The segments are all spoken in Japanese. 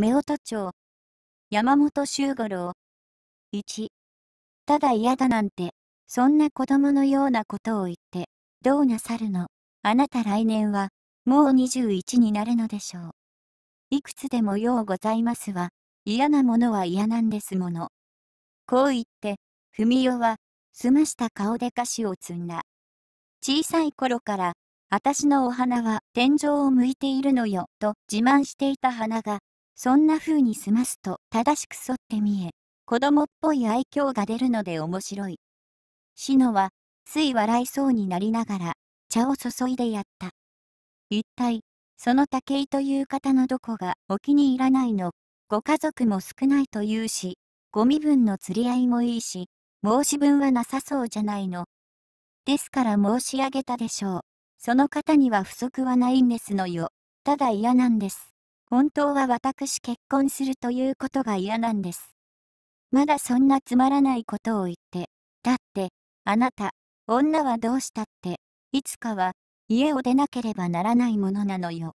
夫婦町、山本周五郎。1、ただ嫌だなんて、そんな子供のようなことを言って、どうなさるの、あなた来年は、もう21になるのでしょう。いくつでもようございますわ、嫌なものは嫌なんですもの。こう言って、文代は、澄ました顔で菓子を積んだ。小さい頃から、私のお花は天井を向いているのよ、と自慢していた花が、そんな風に済ますと正しく沿って見え、子供っぽい愛嬌が出るので面白い。シノは、つい笑いそうになりながら、茶を注いでやった。一体、その武井という方のどこがお気に入らないの、ご家族も少ないというし、ご身分の釣り合いもいいし、申し分はなさそうじゃないの。ですから申し上げたでしょう。その方には不足はないんですのよ。ただ嫌なんです。本当は私結婚するということが嫌なんです。まだそんなつまらないことを言って、だって、あなた、女はどうしたって、いつかは、家を出なければならないものなのよ。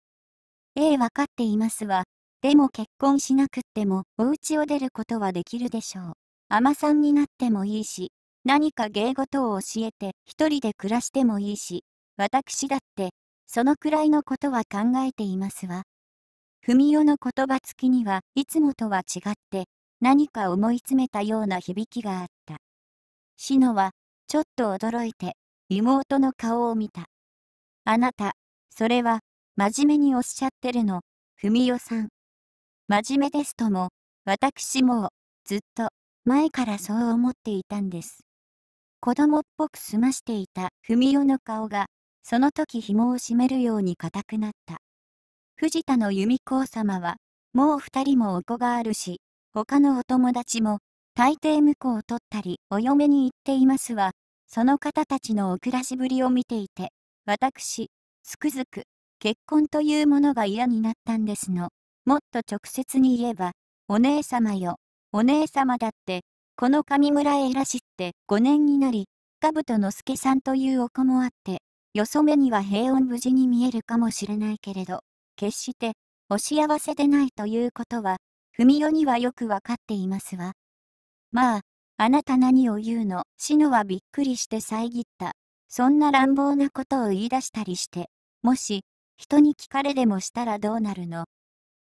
ええ、わかっていますわ。でも結婚しなくっても、お家を出ることはできるでしょう。尼さんになってもいいし、何か芸事を教えて、一人で暮らしてもいいし、私だって、そのくらいのことは考えていますわ。文代の言葉付きには、いつもとは違って、何か思い詰めたような響きがあった。志乃は、ちょっと驚いて、妹の顔を見た。あなた、それは、真面目におっしゃってるの、文代さん。真面目ですとも、私も、ずっと、前からそう思っていたんです。子供っぽく済ましていた文代の顔が、その時紐を締めるように固くなった。藤田の弓子様は、もう二人もお子があるし、他のお友達も、大抵婿を取ったり、お嫁に行っていますわ。その方たちのお暮らしぶりを見ていて、私、つくづく、結婚というものが嫌になったんですの。もっと直接に言えば、お姉様よ、お姉様だって、この上村へいらしって5年になり、兜の助さんというお子もあって、よそ目には平穏無事に見えるかもしれないけれど、決してお幸せでないということは、文代にはよくわかっていますわ。まあ、あなた何を言うの、シノはびっくりして遮った。そんな乱暴なことを言い出したりして、もし、人に聞かれでもしたらどうなるの。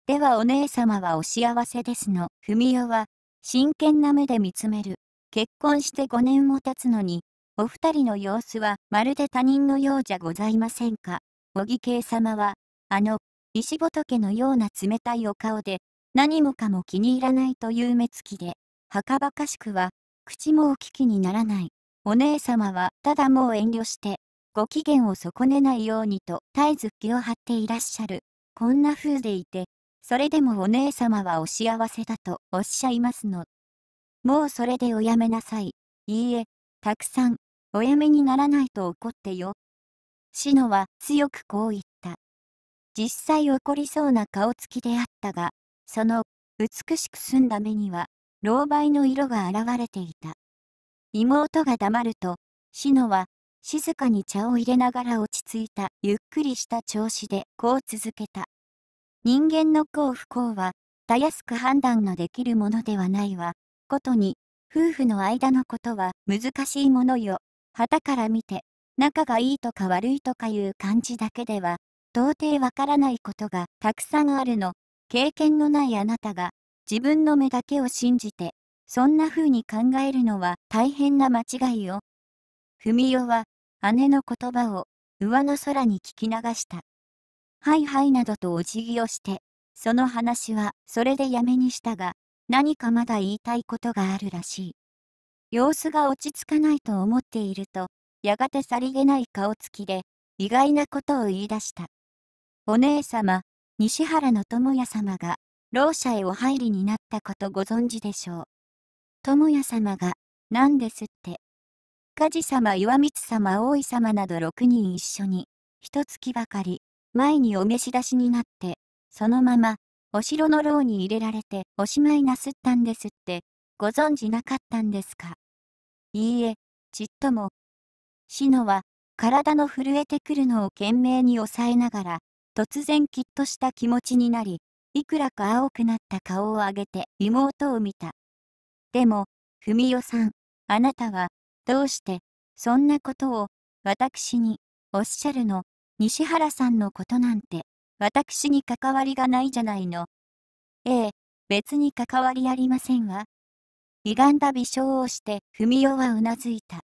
ではお姉様はお幸せですの、文代は、真剣な目で見つめる。結婚して5年も経つのに、お二人の様子はまるで他人のようじゃございませんか。小木圭様は、あの、石仏のような冷たいお顔で、何もかも気に入らないという目つきで、はかばかしくは、口もお聞きにならない。お姉様は、ただもう遠慮して、ご機嫌を損ねないようにと絶えず気を張っていらっしゃる。こんな風でいて、それでもお姉様はお幸せだとおっしゃいますの。もうそれでおやめなさい。いいえ、たくさん、おやめにならないと怒ってよ。しのは強くこう言った。実際起こりそうな顔つきであったが、その美しく澄んだ目には、狼狽の色が現れていた。妹が黙ると、シノは静かに茶を入れながら落ち着いたゆっくりした調子でこう続けた。人間の幸不幸は、たやすく判断のできるものではないわ。ことに、夫婦の間のことは難しいものよ。旗から見て、仲がいいとか悪いとかいう感じだけでは、到底わからないことがたくさんあるの。経験のないあなたが自分の目だけを信じて、そんな風に考えるのは大変な間違いよ。文代は姉の言葉を上の空に聞き流した。はいはいなどとお辞儀をして、その話はそれでやめにしたが、何かまだ言いたいことがあるらしい。様子が落ち着かないと思っていると、やがてさりげない顔つきで、意外なことを言い出した。お姉様、西原の智也様が、ろう者へお入りになったことご存知でしょう。智也様が、何ですって。梶様岩光様大井様など6人一緒に、一月ばかり、前にお召し出しになって、そのまま、お城の牢に入れられておしまいなすったんですって、ご存知なかったんですか。いいえ、ちっとも。篠は、体の震えてくるのを懸命に抑えながら、突然きっとした気持ちになり、いくらか青くなった顔を上げて妹を見た。でも、文代さん、あなたは、どうして、そんなことを、私に、おっしゃるの、西原さんのことなんて、私に関わりがないじゃないの。ええ、別に関わりありませんわ。歪んだ微笑をして、文代はうなずいた。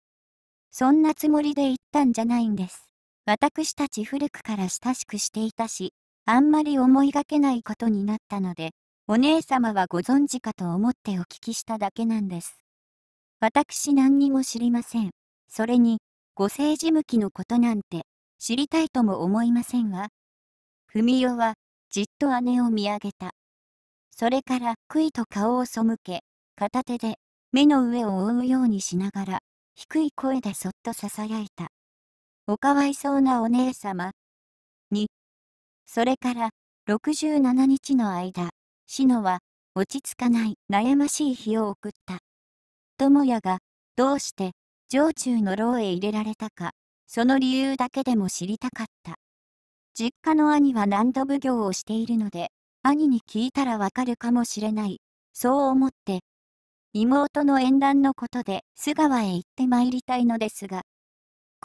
そんなつもりで言ったんじゃないんです。私たち古くから親しくしていたし、あんまり思いがけないことになったので、お姉様はご存知かと思ってお聞きしただけなんです。私何にも知りません。それに、ご政治向きのことなんて、知りたいとも思いませんわ。文代は、じっと姉を見上げた。それから、くいと顔を背け、片手で、目の上を覆うようにしながら、低い声でそっと囁いた。おかわいそうなお姉様。2、それから67日の間、シノは落ち着かない悩ましい日を送った。智也がどうして城中の牢へ入れられたか、その理由だけでも知りたかった。実家の兄は何度奉行をしているので、兄に聞いたらわかるかもしれない、そう思って、妹の縁談のことで須川へ行って参りたいのですが、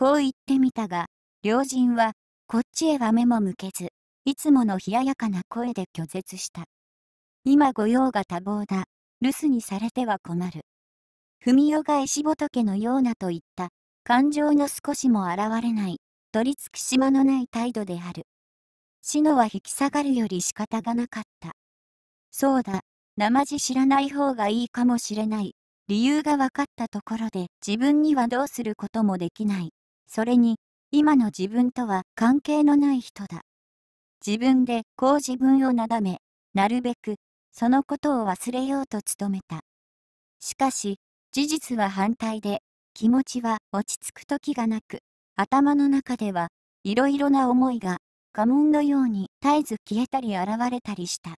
こう言ってみたが、両人は、こっちへは目も向けず、いつもの冷ややかな声で拒絶した。今御用が多忙だ。留守にされては困る。文代が石仏のようなといった、感情の少しも現れない、取り付くしまのない態度である。死のは引き下がるより仕方がなかった。そうだ、生地知らない方がいいかもしれない。理由が分かったところで自分にはどうすることもできない。それに、今の自分とは関係のない人だ。自分でこう自分をなだめ、なるべく、そのことを忘れようと努めた。しかし、事実は反対で、気持ちは落ち着く時がなく、頭の中では、いろいろな思いが、家紋のように絶えず消えたり現れたりした。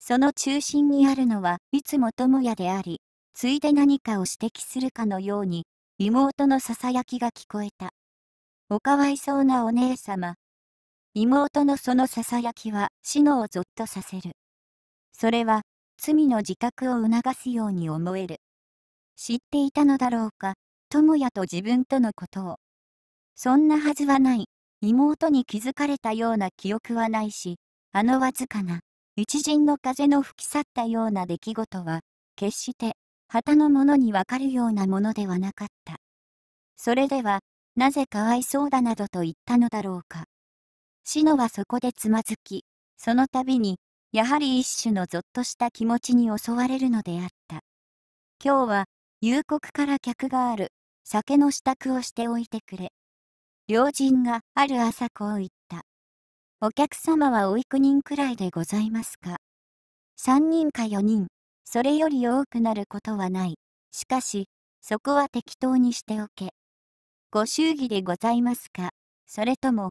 その中心にあるのは、いつも友也であり、ついで何かを指摘するかのように、妹のささやきが聞こえた。おかわいそうなお姉様。妹のそのささやきは死のをぞっとさせる。それは罪の自覚を促すように思える。知っていたのだろうか、友也と自分とのことを。そんなはずはない、妹に気づかれたような記憶はないし、あのわずかな、一陣の風の吹き去ったような出来事は、決して旗のものにわかるようなものではなかった。それでは、なぜかわいそうだなどと言ったのだろうか。シノはそこでつまずき、その度に、やはり一種のぞっとした気持ちに襲われるのであった。今日は、夕刻から客がある、酒の支度をしておいてくれ。両人がある朝こう言った。お客様はお幾人くらいでございますか三人か四人。それより多くなることはない。しかし、そこは適当にしておけ。ご祝儀でございますかそれとも、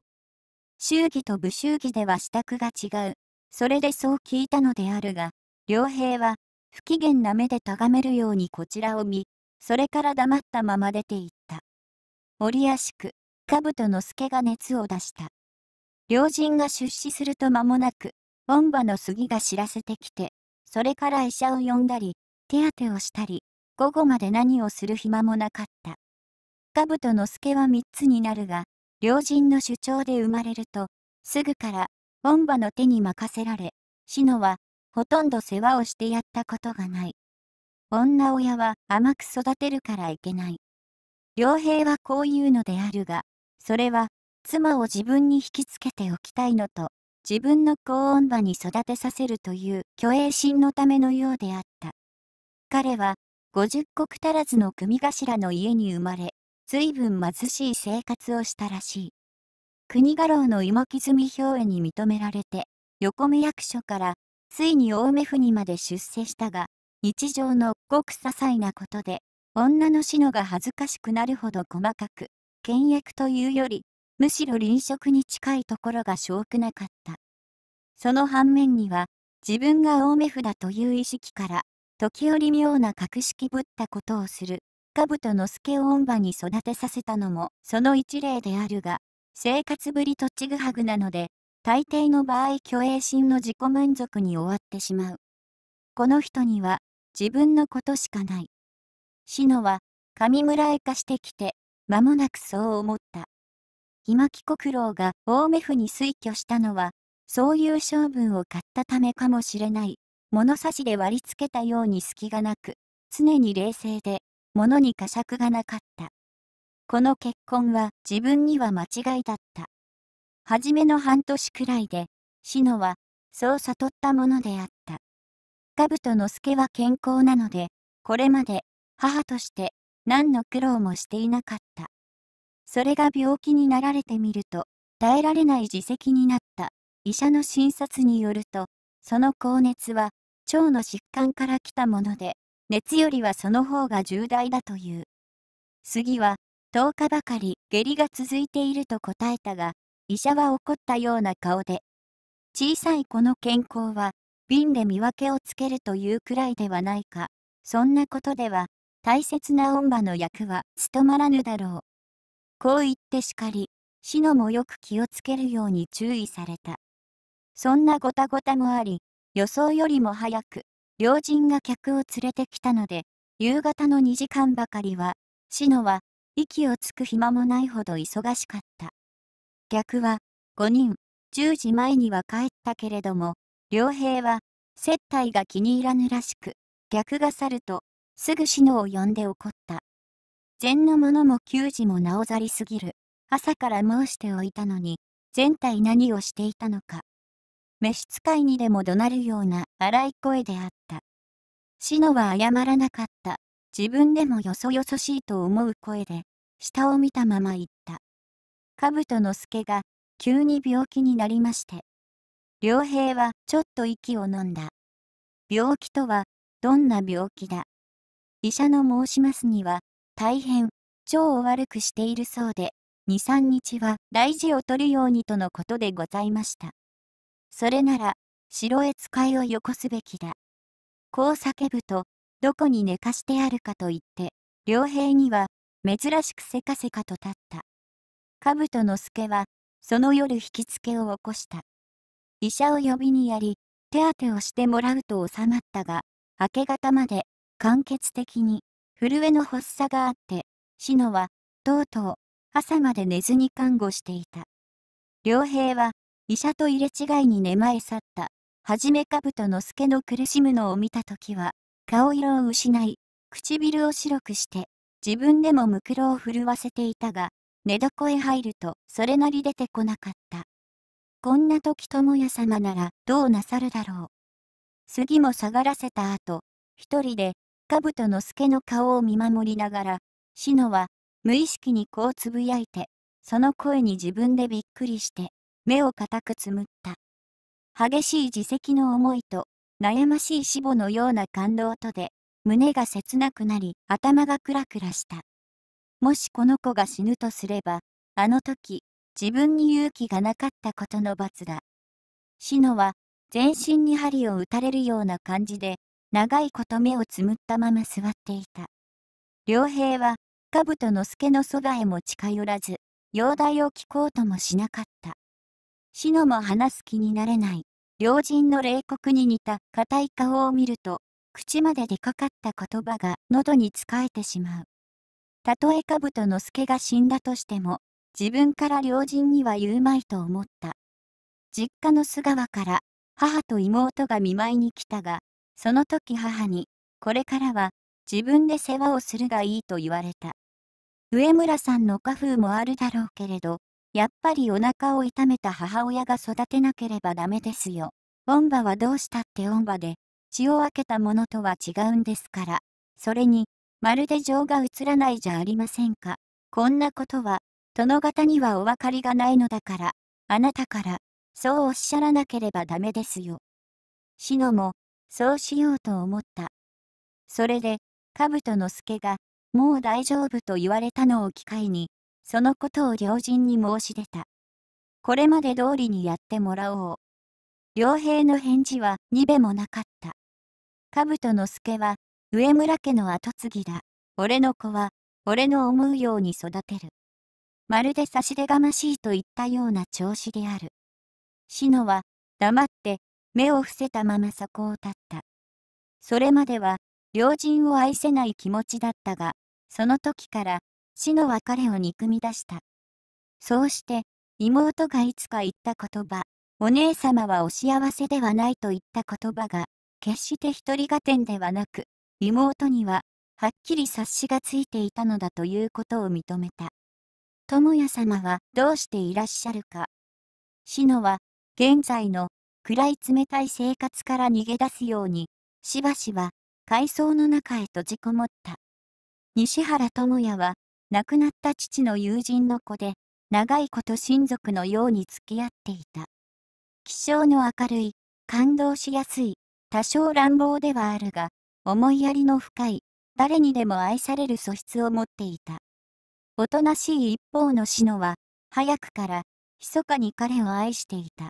祝儀と武祝儀では支度が違う。それでそう聞いたのであるが、良平は、不機嫌な目でたがめるようにこちらを見、それから黙ったまま出て行った。森屋く、兜の助が熱を出した。両人が出資すると間もなく、本場の杉が知らせてきて、それから医者を呼んだり、手当てをしたり、午後まで何をする暇もなかった。兜の助は3つになるが、両人の主張で生まれると、すぐから、本馬の手に任せられ、志乃は、ほとんど世話をしてやったことがない。女親は甘く育てるからいけない。良平はこう言うのであるが、それは、妻を自分に引きつけておきたいのと、自分の高音馬に育てさせるという虚栄心のためのようであった。彼は50石足らずの組頭の家に生まれ、随分貧しい生活をしたらしい。国家老の芋木積表衛に認められて、横目役所からついに青梅府にまで出世したが、日常のごく些細なことで、女の死のが恥ずかしくなるほど細かく、倹約というより、むしろ臨職に近いところが少なかった。その反面には、自分が青目札という意識から、時折妙な格式ぶったことをする、兜の助を恩馬に育てさせたのもその一例であるが、生活ぶりとちぐはぐなので、大抵の場合虚栄心の自己満足に終わってしまう。この人には、自分のことしかない。志乃は、上村へ化してきて、間もなくそう思った。今木国郎が大目府に推挙したのは、そういう性分を買ったためかもしれない。物差しで割り付けたように隙がなく、常に冷静で、物に呵責がなかった。この結婚は自分には間違いだった。初めの半年くらいで、志乃は、そう悟ったものであった。兜の助は健康なので、これまで、母として、何の苦労もしていなかった。それが病気になられてみると、耐えられない自責になった。医者の診察によると、その高熱は、腸の疾患から来たもので、熱よりはその方が重大だという。杉は、10日ばかり下痢が続いていると答えたが、医者は怒ったような顔で、小さい子の健康は、瓶で見分けをつけるというくらいではないか、そんなことでは、大切な音馬の役は務まらぬだろう。こう言って叱り、シノもよく気をつけるように注意された。そんなごたごたもあり、予想よりも早く、両人が客を連れてきたので、夕方の2時間ばかりは、シノは、息をつく暇もないほど忙しかった。客は、5人、10時前には帰ったけれども、良平は、接待が気に入らぬらしく、客が去ると、すぐシノを呼んで怒った。禅の者も給仕もなおざりすぎる。朝から申しておいたのに、全体何をしていたのか。召使いにでも怒鳴るような荒い声であった。シのは謝らなかった。自分でもよそよそしいと思う声で、下を見たまま言った。兜の助が、急に病気になりまして。良平はちょっと息を飲んだ。病気とは、どんな病気だ。医者の申しますには、大変、腸を悪くしているそうで、2、3日は大事を取るようにとのことでございました。それなら、城へ使いをよこすべきだ。こう叫ぶと、どこに寝かしてあるかと言って、両兵には、珍しくせかせかと立った。兜の助は、その夜引きつけを起こした。医者を呼びにやり、手当てをしてもらうと収まったが、明け方まで、間欠的に、震えの発作があって、シノは、とうとう、朝まで寝ずに看護していた。良平は、医者と入れ違いに寝前去った、はじめかぶとの助の苦しむのを見たときは、顔色を失い、唇を白くして、自分でもむくろを震わせていたが、寝床へ入ると、それなり出てこなかった。こんな時友也様なら、どうなさるだろう。杉も下がらせた後、一人で、兜の助の顔を見守りながら、シノは、無意識にこうつぶやいて、その声に自分でびっくりして、目を固くつむった。激しい自責の思いと、悩ましい死母のような感動とで、胸が切なくなり、頭がクラクラした。もしこの子が死ぬとすれば、あの時、自分に勇気がなかったことの罰だ。シノは、全身に針を打たれるような感じで、長いこと目をつむったまま座っていた。良平は、兜の助のそばへも近寄らず、容体を聞こうともしなかった。死のも話す気になれない、良人の冷酷に似た硬い顔を見ると、口まで出かかった言葉が喉に仕えてしまう。たとえ兜の助が死んだとしても、自分から良人には言うまいと思った。実家の菅川から母と妹が見舞いに来たが、その時母に、これからは自分で世話をするがいいと言われた。上村さんの家風もあるだろうけれど、やっぱりお腹を痛めた母親が育てなければダメですよ。オンはどうしたって音ンで、血を分けたものとは違うんですから。それに、まるで情が移らないじゃありませんか。こんなことは、殿方にはお分かりがないのだから、あなたから、そうおっしゃらなければダメですよ。しのも、そうしようと思った。それで、兜の助が、もう大丈夫と言われたのを機会に、そのことを両人に申し出た。これまで通りにやってもらおう。良平の返事はにべもなかった。兜の助は、上村家の跡継ぎだ。俺の子は、俺の思うように育てる。まるで差し出がましいと言ったような調子である。志乃は、黙って、目を伏せたままそこを立った。それまでは、良人を愛せない気持ちだったが、その時から、死の別れを憎み出した。そうして、妹がいつか言った言葉、お姉様はお幸せではないと言った言葉が、決して独り勝点ではなく、妹には、はっきり察しがついていたのだということを認めた。智也様はどうしていらっしゃるか。死のは、現在の暗い冷たい生活から逃げ出すように、しばしば、海藻の中へ閉じこもった。西原智也は、亡くなった父の友人の子で、長いこと親族のように付き合っていた。気性の明るい、感動しやすい、多少乱暴ではあるが、思いやりの深い、誰にでも愛される素質を持っていた。おとなしい一方の志乃は、早くから、密かに彼を愛していた。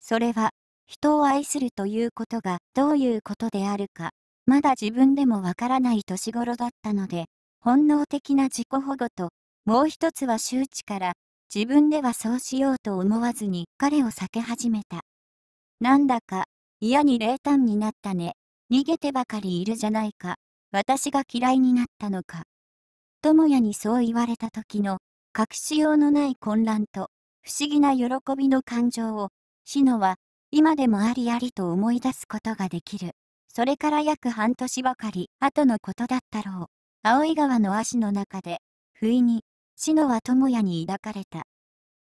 それは、人を愛するということがどういうことであるか、まだ自分でもわからない年頃だったので、本能的な自己保護と、もう一つは周知から、自分ではそうしようと思わずに彼を避け始めた。なんだか、嫌に冷淡になったね。逃げてばかりいるじゃないか。私が嫌いになったのか。友也にそう言われた時の、隠しようのない混乱と、不思議な喜びの感情をシノは、今でもありありと思い出すことができる。それから約半年ばかり後のことだったろう。葵川の足の中で、不意に、シノは智也に抱かれた。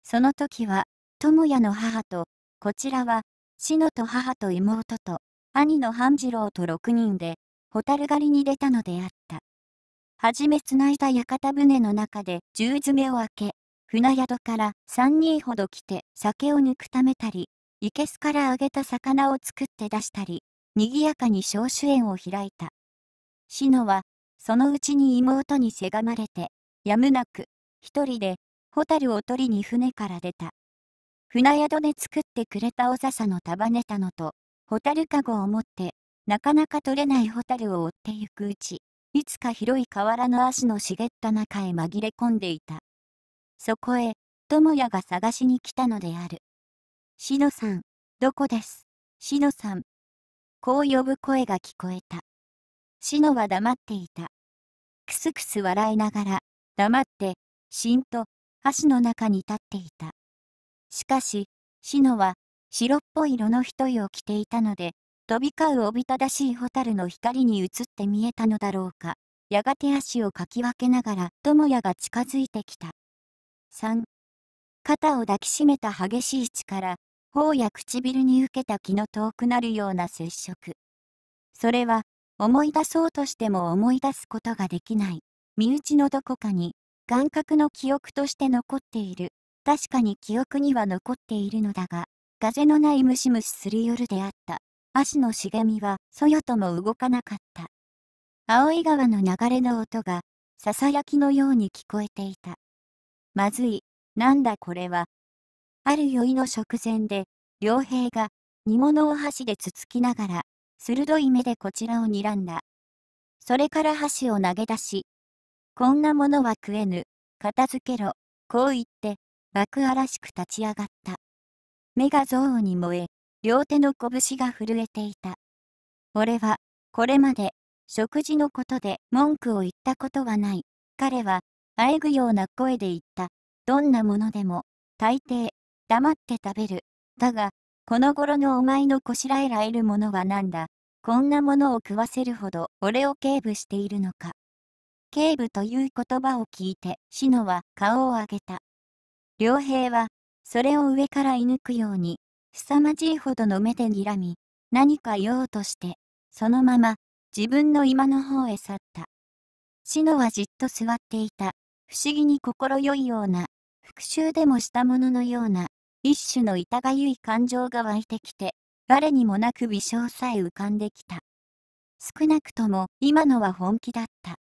その時は、智也の母と、こちらは、シノと母と妹と、兄の半次郎と6人で、ホタル狩りに出たのであった。はじめ繋いだ屋形船の中で十詰めを開け、船宿から3人ほど来て酒を抜くためたり、生けすから揚げた魚を作って出したり、賑やかに小酒園を開いた。志乃は、そのうちに妹にせがまれて、やむなく、一人で、ホタルを取りに船から出た。船宿で作ってくれたお笹の束ねたのと、ホタルかごを持って、なかなか取れないホタルを追ってゆくうち、いつか広い河原の足の茂った中へ紛れ込んでいた。そこへ、智也が探しに来たのである。しのさん、どこですしのさん。こう呼ぶ声が聞こえた。しのは黙っていた。くすくす笑いながら、黙って、しんと、箸の中に立っていた。しかし、しのは、白っぽい色の一重を着ていたので、飛び交うおびただしい蛍の光に映って見えたのだろうか。やがて足をかき分けながら、智也が近づいてきた。3肩を抱きしめた激しい力頬や唇に受けた気の遠くなるような接触それは思い出そうとしても思い出すことができない身内のどこかに感覚の記憶として残っている確かに記憶には残っているのだが風のないムシムシする夜であった足の茂みはそよとも動かなかった青い川の流れの音がささやきのように聞こえていたまずい、なんだこれは。ある宵の食前で、良平が、煮物を箸でつつきながら、鋭い目でこちらを睨んだ。それから箸を投げ出し、こんなものは食えぬ、片付けろ、こう言って、爆荒らしく立ち上がった。目が憎悪に燃え、両手の拳が震えていた。俺は、これまで、食事のことで文句を言ったことはない。彼は、喘ぐような声で言った。どんなものでも、大抵、黙って食べる。だが、この頃のお前のこしらえらえるものは何だ。こんなものを食わせるほど俺を警部しているのか。警部という言葉を聞いて、志のは顔を上げた。良平は、それを上から射抜くように、凄まじいほどの目で睨み、何か言おうとして、そのまま、自分の今の方へ去った。志のはじっと座っていた。不思議に心よいような、復讐でもしたもののような、一種の痛がゆい感情が湧いてきて、誰にもなく微笑さえ浮かんできた。少なくとも今のは本気だった。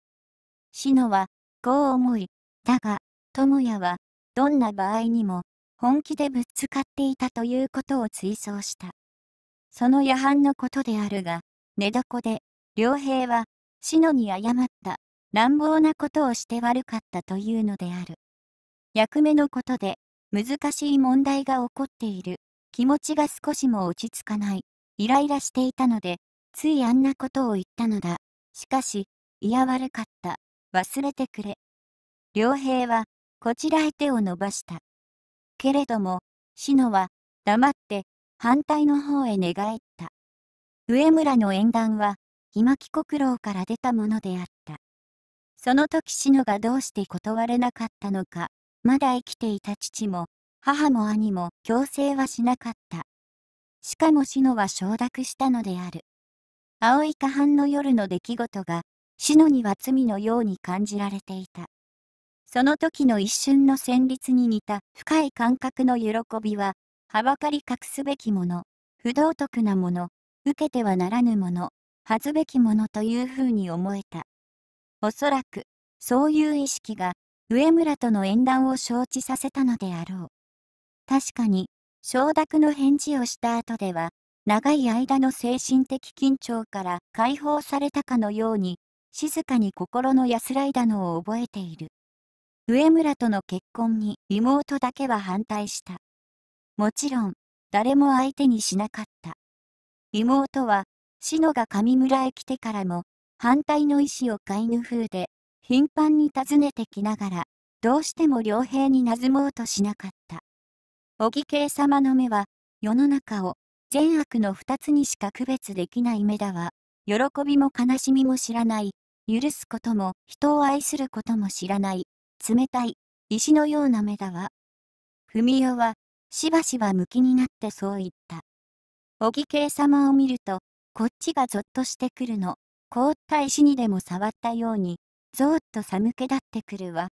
シノは、こう思い、だが、智也は、どんな場合にも、本気でぶつかっていたということを追想した。その夜半のことであるが、寝床で、良平は、シノに謝った。乱暴なことをして悪かったというのである。役目のことで、難しい問題が起こっている、気持ちが少しも落ち着かない、イライラしていたので、ついあんなことを言ったのだ。しかし、いや悪かった、忘れてくれ。良平は、こちらへ手を伸ばした。けれども、志乃は、黙って、反対の方へ寝返った。上村の縁談は、ひまき国郎から出たものであった。その時志乃がどうして断れなかったのか、まだ生きていた父も、母も兄も強制はしなかった。しかも志乃は承諾したのである。葵下半の夜の出来事が、志乃には罪のように感じられていた。その時の一瞬の旋律に似た深い感覚の喜びは、はばかり隠すべきもの、不道徳なもの、受けてはならぬもの、恥ずべきものというふうに思えた。おそらく、そういう意識が、上村との縁談を承知させたのであろう。確かに、承諾の返事をした後では、長い間の精神的緊張から解放されたかのように、静かに心の安らいだのを覚えている。上村との結婚に妹だけは反対した。もちろん、誰も相手にしなかった。妹は、志野が上村へ来てからも、反対の意思を飼いぬ風で、頻繁に訪ねてきながら、どうしても良平になずもうとしなかった。小木圭様の目は、世の中を善悪の二つにしか区別できない目だわ。喜びも悲しみも知らない。許すことも、人を愛することも知らない。冷たい、石のような目だわ。文代は、しばしば向きになってそう言った。小木圭様を見ると、こっちがぞっとしてくるの。凍った石にでも触ったように、ぞーっと寒気だってくるわ。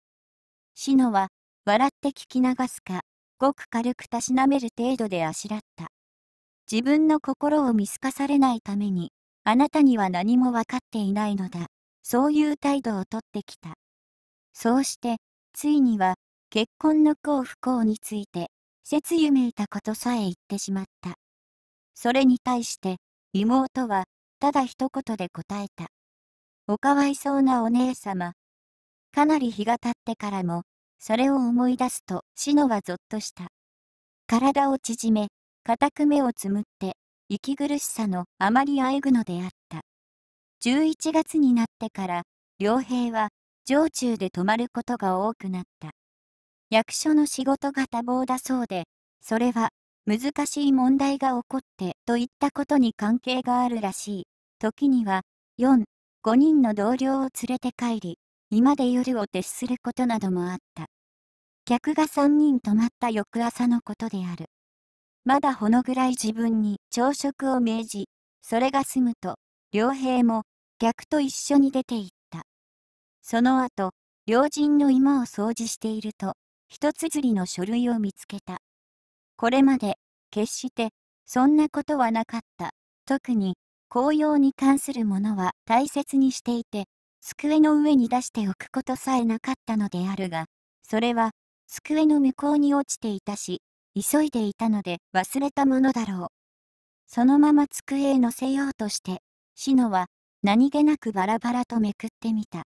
シノは、笑って聞き流すか、ごく軽くたしなめる程度であしらった。自分の心を見透かされないために、あなたには何も分かっていないのだ、そういう態度をとってきた。そうして、ついには、結婚の幸不幸について、切夢いたことさえ言ってしまった。それに対して、妹は、ただ一言で答えた。おかわいそうなお姉様。かなり日が経ってからも、それを思い出すと、シノはぞっとした。体を縮め、固く目をつむって、息苦しさのあまりあえぐのであった。11月になってから、良平は、常駐で泊まることが多くなった。役所の仕事が多忙だそうで、それは、難しい問題が起こってといったことに関係があるらしい。時には、4、5人の同僚を連れて帰り、今で夜を徹することなどもあった。客が3人泊まった翌朝のことである。まだほのぐらい自分に朝食を命じ、それが済むと、良平も客と一緒に出て行った。その後、両人の今を掃除していると、一つりの書類を見つけた。これまで、決して、そんなことはなかった。特に、紅葉に関するものは大切にしていて、机の上に出しておくことさえなかったのであるが、それは、机の向こうに落ちていたし、急いでいたので忘れたものだろう。そのまま机へ乗せようとして、シノは何気なくバラバラとめくってみた。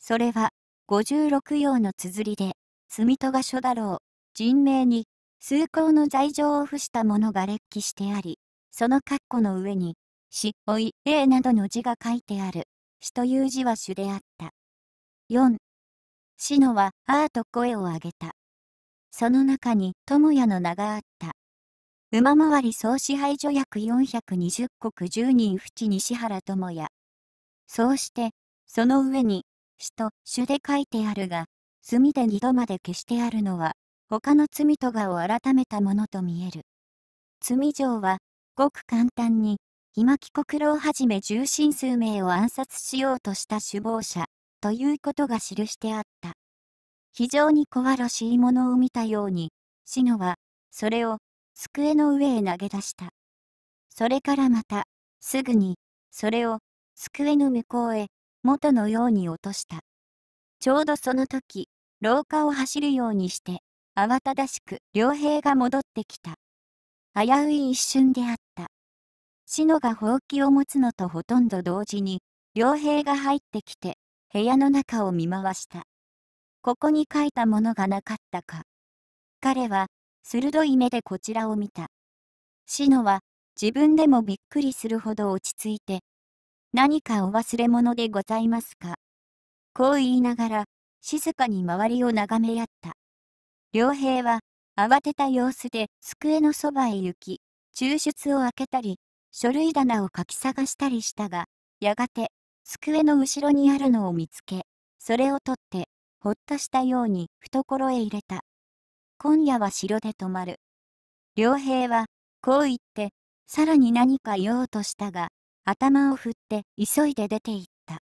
それは、56葉の綴りで、住戸が書だろう、人名に、崇高の罪状を付したものが列記してあり、その括弧の上に、し、おい、えなどの字が書いてある。死という字は主であった。4. 死のは、ああと声を上げた。その中に、友也の名があった。馬回り総支配所約420国10人淵西原友也。そうして、その上に、死と主で書いてあるが、墨で二度まで消してあるのは、他の罪とがを改めたものと見える。罪状は、ごく簡単に、今木国郎をはじめ重臣数名を暗殺しようとした首謀者、ということが記してあった。非常に小ろしいものを見たように、シノは、それを、机の上へ投げ出した。それからまた、すぐに、それを、机の向こうへ、元のように落とした。ちょうどその時、廊下を走るようにして、慌ただしく両兵が戻ってきた。危うい一瞬であった志乃がほうきを持つのとほとんど同時に、良平が入ってきて、部屋の中を見回した。ここに書いたものがなかったか。彼は、鋭い目でこちらを見た。志乃は、自分でもびっくりするほど落ち着いて、何かお忘れ物でございますか。こう言いながら、静かに周りを眺め合った。良平は、慌てた様子で机のそばへ行き、抽出を開けたり、書類棚を書き探したりしたが、やがて、机の後ろにあるのを見つけ、それを取って、ほっとしたように懐へ入れた。今夜は城で泊まる。良平は、こう言って、さらに何か言おうとしたが、頭を振って急いで出て行った。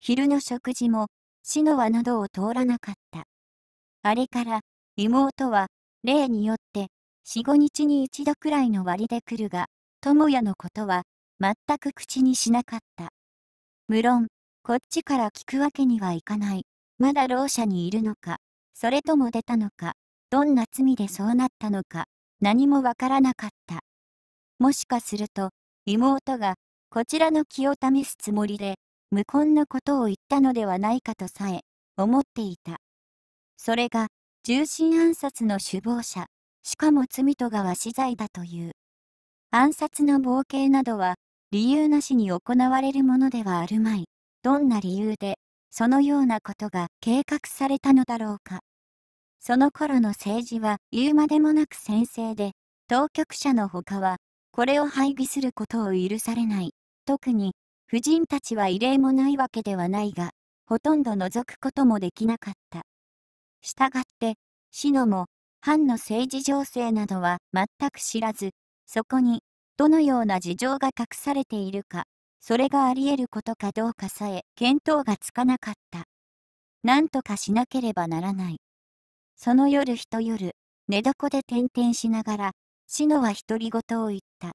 昼の食事も、死の輪などを通らなかった。あれから、妹は、例によって、四五日に一度くらいの割で来るが、智也のことは、全く口にしなかった。無論、こっちから聞くわけにはいかない。まだろう者にいるのか、それとも出たのか、どんな罪でそうなったのか、何もわからなかった。もしかすると、妹が、こちらの気を試すつもりで、無根のことを言ったのではないかとさえ、思っていた。それが、重心暗殺の首謀者、しかも罪とがは死罪だという。暗殺の冒険などは、理由なしに行われるものではあるまい。どんな理由で、そのようなことが計画されたのだろうか。その頃の政治は言うまでもなく先制で、当局者の他は、これを配備することを許されない。特に、婦人たちは異例もないわけではないが、ほとんど覗くこともできなかった。したがって、死のも、藩の政治情勢などは全く知らず、そこに、どのような事情が隠されているか、それがあり得ることかどうかさえ見当がつかなかった。何とかしなければならない。その夜一夜、寝床で転々しながら、志乃は独り言を言った。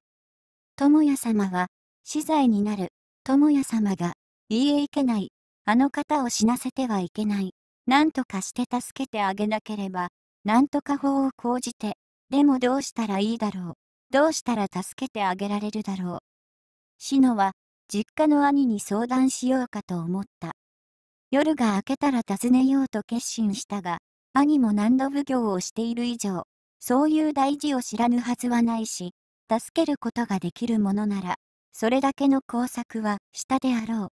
智也様は、死罪になる、智也様が、家へえいけない、あの方を死なせてはいけない、何とかして助けてあげなければ、何とか法を講じて、でもどうしたらいいだろう。どうしたら助けてあげられるだろう。シノは、実家の兄に相談しようかと思った。夜が明けたら訪ねようと決心したが、兄も何度奉行をしている以上、そういう大事を知らぬはずはないし、助けることができるものなら、それだけの工作はしたであろう。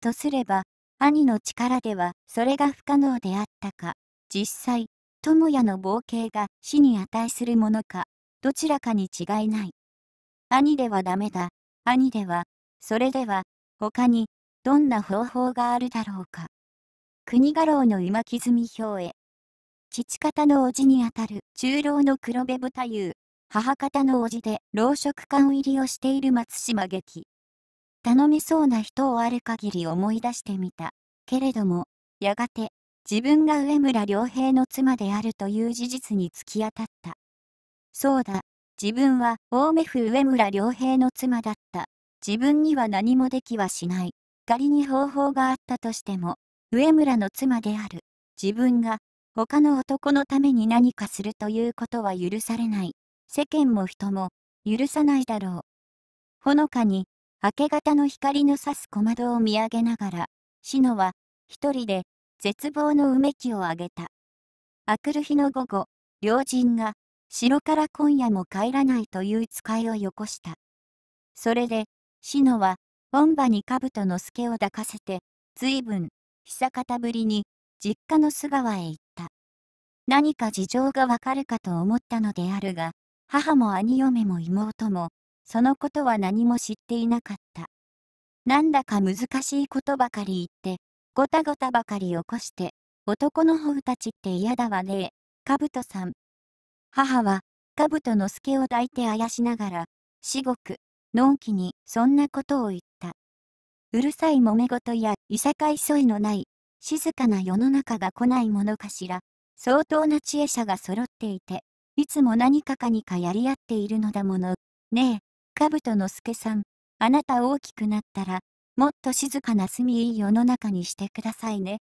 とすれば、兄の力ではそれが不可能であったか、実際、智也の冒険が死に値するものか、どちらかに違いない。兄ではダメだ。兄では、それでは、他に、どんな方法があるだろうか。国家老の今み表へ。父方の叔父にあたる中老の黒部部太夫、母方の叔父で老職官入りをしている松島劇。頼みそうな人をある限り思い出してみた。けれども、やがて、自分が上村良平の妻であるという事実に突き当たった。そうだ。自分は大目府上村良平の妻だった。自分には何もできはしない。仮に方法があったとしても、上村の妻である。自分が他の男のために何かするということは許されない。世間も人も許さないだろう。ほのかに明け方の光の差す小窓を見上げながら、志乃は一人で絶望のうめきをあげた。明くる日の午後、両人が城から今夜も帰らないという使いをよこした。それで、志のは、ボンバに兜の助を抱かせて、随分、久方ぶりに、実家の須川へ行った。何か事情がわかるかと思ったのであるが、母も兄嫁も妹も、そのことは何も知っていなかった。なんだか難しいことばかり言って、ごたごたばかり起こして、男の方たちって嫌だわねえ、兜さん、母は、兜の助を抱いてあやしながら、至極、のんきに、そんなことを言った。うるさい揉め事や、いさかいそいのない、静かな世の中が来ないものかしら、相当な知恵者が揃っていて、いつも何かかにかやり合っているのだもの。ねえ、兜の助さん、あなた大きくなったら、もっと静かな住みいい世の中にしてくださいね。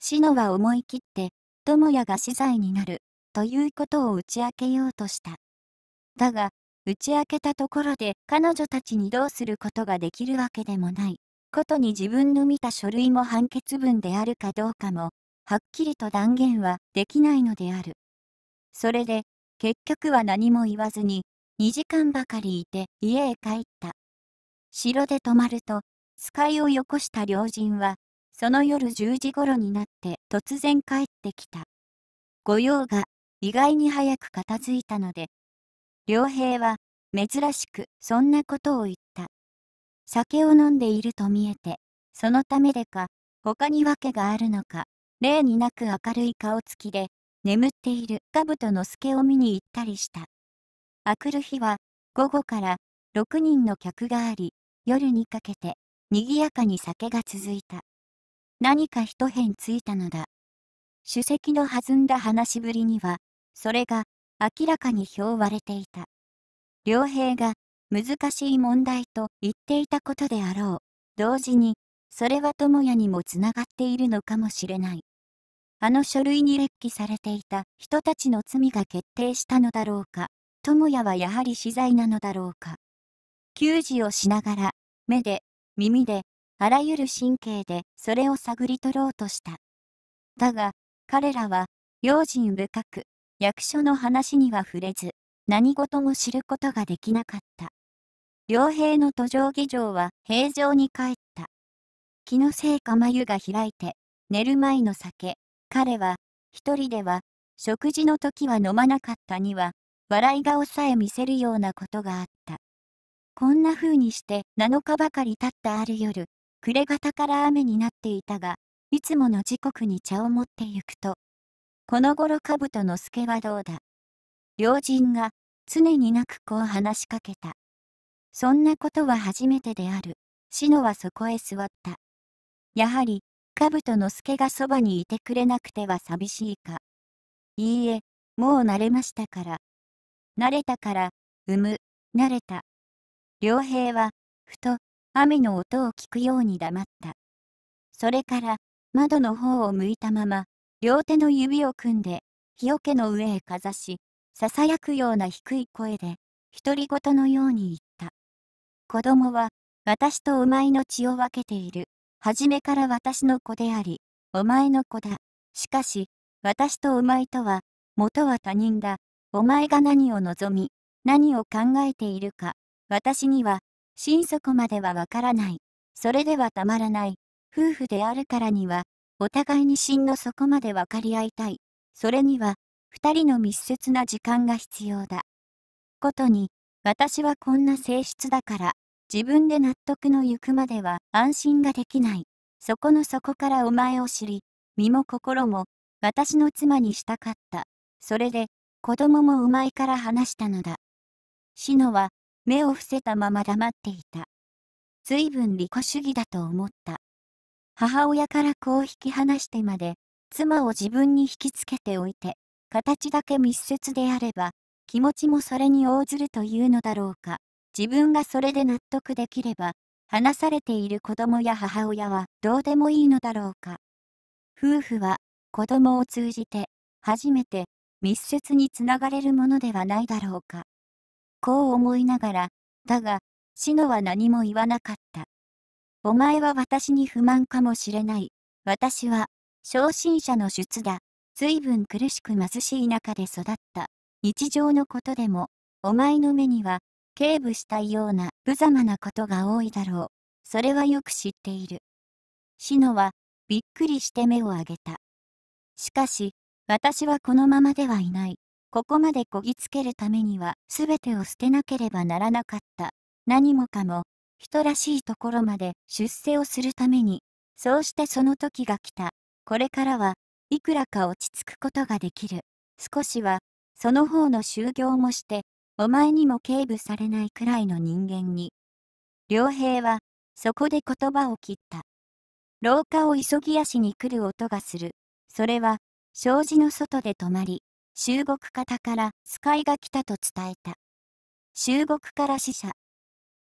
しのは思い切って、友也が死罪になるということを打ち明けようとした。だが、打ち明けたところで彼女たちにどうすることができるわけでもない。ことに自分の見た書類も判決文であるかどうかも、はっきりと断言はできないのである。それで、結局は何も言わずに、2時間ばかりいて家へ帰った。城で泊まると、スカイをよこした両人は、その夜10時頃になって突然帰ってきた。御用が意外に早く片付いたので、良平は珍しくそんなことを言った。酒を飲んでいると見えて、そのためでか、他に訳があるのか、例になく明るい顔つきで、眠っている兜の助を見に行ったりした。あくる日は、午後から6人の客があり、夜にかけて、賑やかに酒が続いた。何か一変ついたのだ。主席の弾んだ話しぶりには、それが明らかに評われていた。良平が難しい問題と言っていたことであろう。同時に、それは智也にもつながっているのかもしれない。あの書類に列記されていた人たちの罪が決定したのだろうか、智也はやはり死罪なのだろうか。給仕をしながら、目で、耳で、あらゆる神経でそれを探り取ろうとした。だが、彼らは、用心深く、役所の話には触れず、何事も知ることができなかった。良平の途上議場は平常に帰った。気のせいか眉が開いて、寝る前の酒、彼は、一人では、食事の時は飲まなかったには、笑い顔さえ見せるようなことがあった。こんな風にして7日ばかり経ったある夜、暮れ方から雨になっていたが、いつもの時刻に茶を持って行くと、この頃兜の助はどうだ。両人が常になくこう話しかけた。そんなことは初めてである。志乃はそこへ座った。やはり、兜の助がそばにいてくれなくては寂しいか。いいえ、もう慣れましたから。慣れたから、うむ、慣れた。良平は、ふと、雨の音を聞くように黙った。それから、窓の方を向いたまま、両手の指を組んで、日よけの上へかざし、囁くような低い声で、独り言のように言った。子供は、私とお前の血を分けている。初めから私の子であり、お前の子だ。しかし、私とお前とは、元は他人だ。お前が何を望み、何を考えているか、私には、心底まではわからない。それではたまらない。夫婦であるからには、お互いに真の底まで分かり合いたい。それには、二人の密接な時間が必要だ。ことに、私はこんな性質だから、自分で納得のゆくまでは安心ができない。そこの底からお前を知り、身も心も、私の妻にしたかった。それで、子供もお前から話したのだ。シノは、目を伏せたまま黙っていた。随分利己主義だと思った。母親から子を引き離してまで、妻を自分に引きつけておいて、形だけ密接であれば、気持ちもそれに応ずるというのだろうか。自分がそれで納得できれば、話されている子供や母親はどうでもいいのだろうか。夫婦は子供を通じて初めて密接につながれるものではないだろうか。こう思いながら、だが、シノは何も言わなかった。お前は私に不満かもしれない。私は、昇進者の出だ。随分苦しく貧しい中で育った。日常のことでも、お前の目には、警部したいような無様なことが多いだろう。それはよく知っている。シノは、びっくりして目を上げた。しかし、私はこのままではいない。ここまでこぎつけるためには、すべてを捨てなければならなかった。何もかも、人らしいところまで出世をするために、そうしてその時が来た。これからはいくらか落ち着くことができる。少しは、その方の修行もして、お前にも警部されないくらいの人間に。良平は、そこで言葉を切った。廊下を急ぎ足に来る音がする。それは、障子の外で止まり、中国方から使いが来たと伝えた。中国から死者、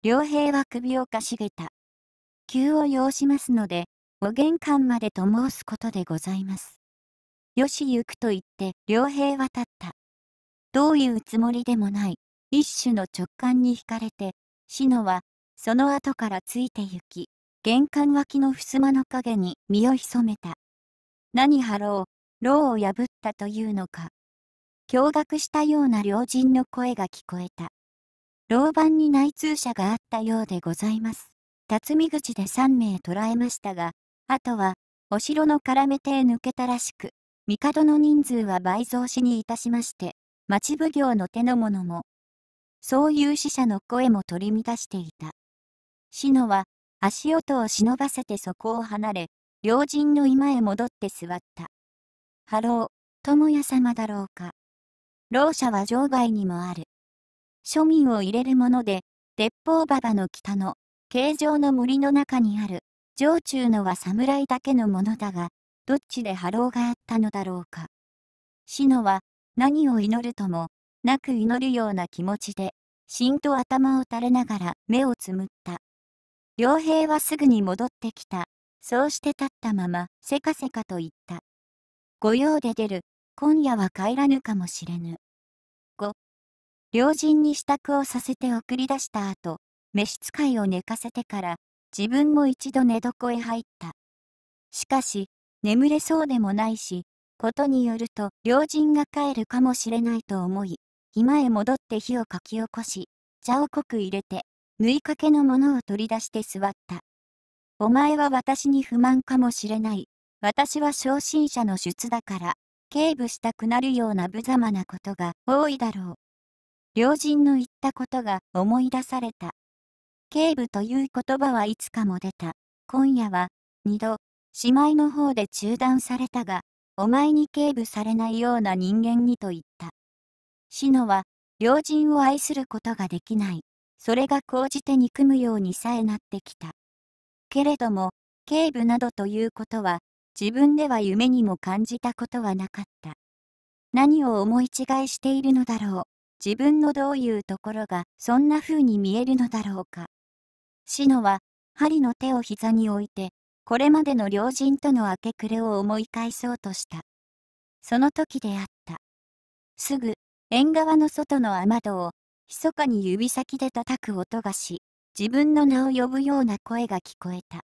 良平は首をかしげた。急を要しますので、お玄関までと申すことでございます。よし行くと言って、良平は立った。どういうつもりでもない、一種の直感に惹かれて、志乃は、その後からついて行き、玄関脇の襖の影に身を潜めた。何はろう、牢を破ったというのか。驚愕したような両人の声が聞こえた。老板に内通者があったようでございます。辰巳口で3名捕らえましたが、あとは、お城の絡めて抜けたらしく、帝の人数は倍増しにいたしまして、町奉行の手の者も、そういう死者の声も取り乱していた。志野は、足音を忍ばせてそこを離れ、両人の居間へ戻って座った。ハロー、友也様だろうか。老者は場外にもある。庶民を入れるもので、鉄砲馬場の北の、形状の森の中にある、城中のは侍だけのものだが、どっちで波浪があったのだろうか。死のは、何を祈るとも、なく祈るような気持ちで、しんと頭を垂れながら目をつむった。良平はすぐに戻ってきた。そうして立ったまま、せかせかと言った。御用で出る、今夜は帰らぬかもしれぬ。両人に支度をさせて送り出した後、召使いを寝かせてから、自分も一度寝床へ入った。しかし、眠れそうでもないし、ことによると、両人が帰るかもしれないと思い、今へ戻って火をかき起こし、茶を濃く入れて、縫いかけのものを取り出して座った。お前は私に不満かもしれない。私は昇進者の出だから、警部したくなるような無様なことが多いだろう。両人の言ったことが思い出された。警部という言葉はいつかも出た。今夜は、二度、姉妹の方で中断されたが、お前に警部されないような人間にと言った。死のは、両人を愛することができない。それが高じて憎むようにさえなってきた。けれども、警部などということは、自分では夢にも感じたことはなかった。何を思い違いしているのだろう。自分のどういうところがそんな風に見えるのだろうか。シノは、針の手を膝に置いて、これまでの両人との明け暮れを思い返そうとした。その時であった。すぐ、縁側の外の雨戸を、密かに指先で叩く音がし、自分の名を呼ぶような声が聞こえた。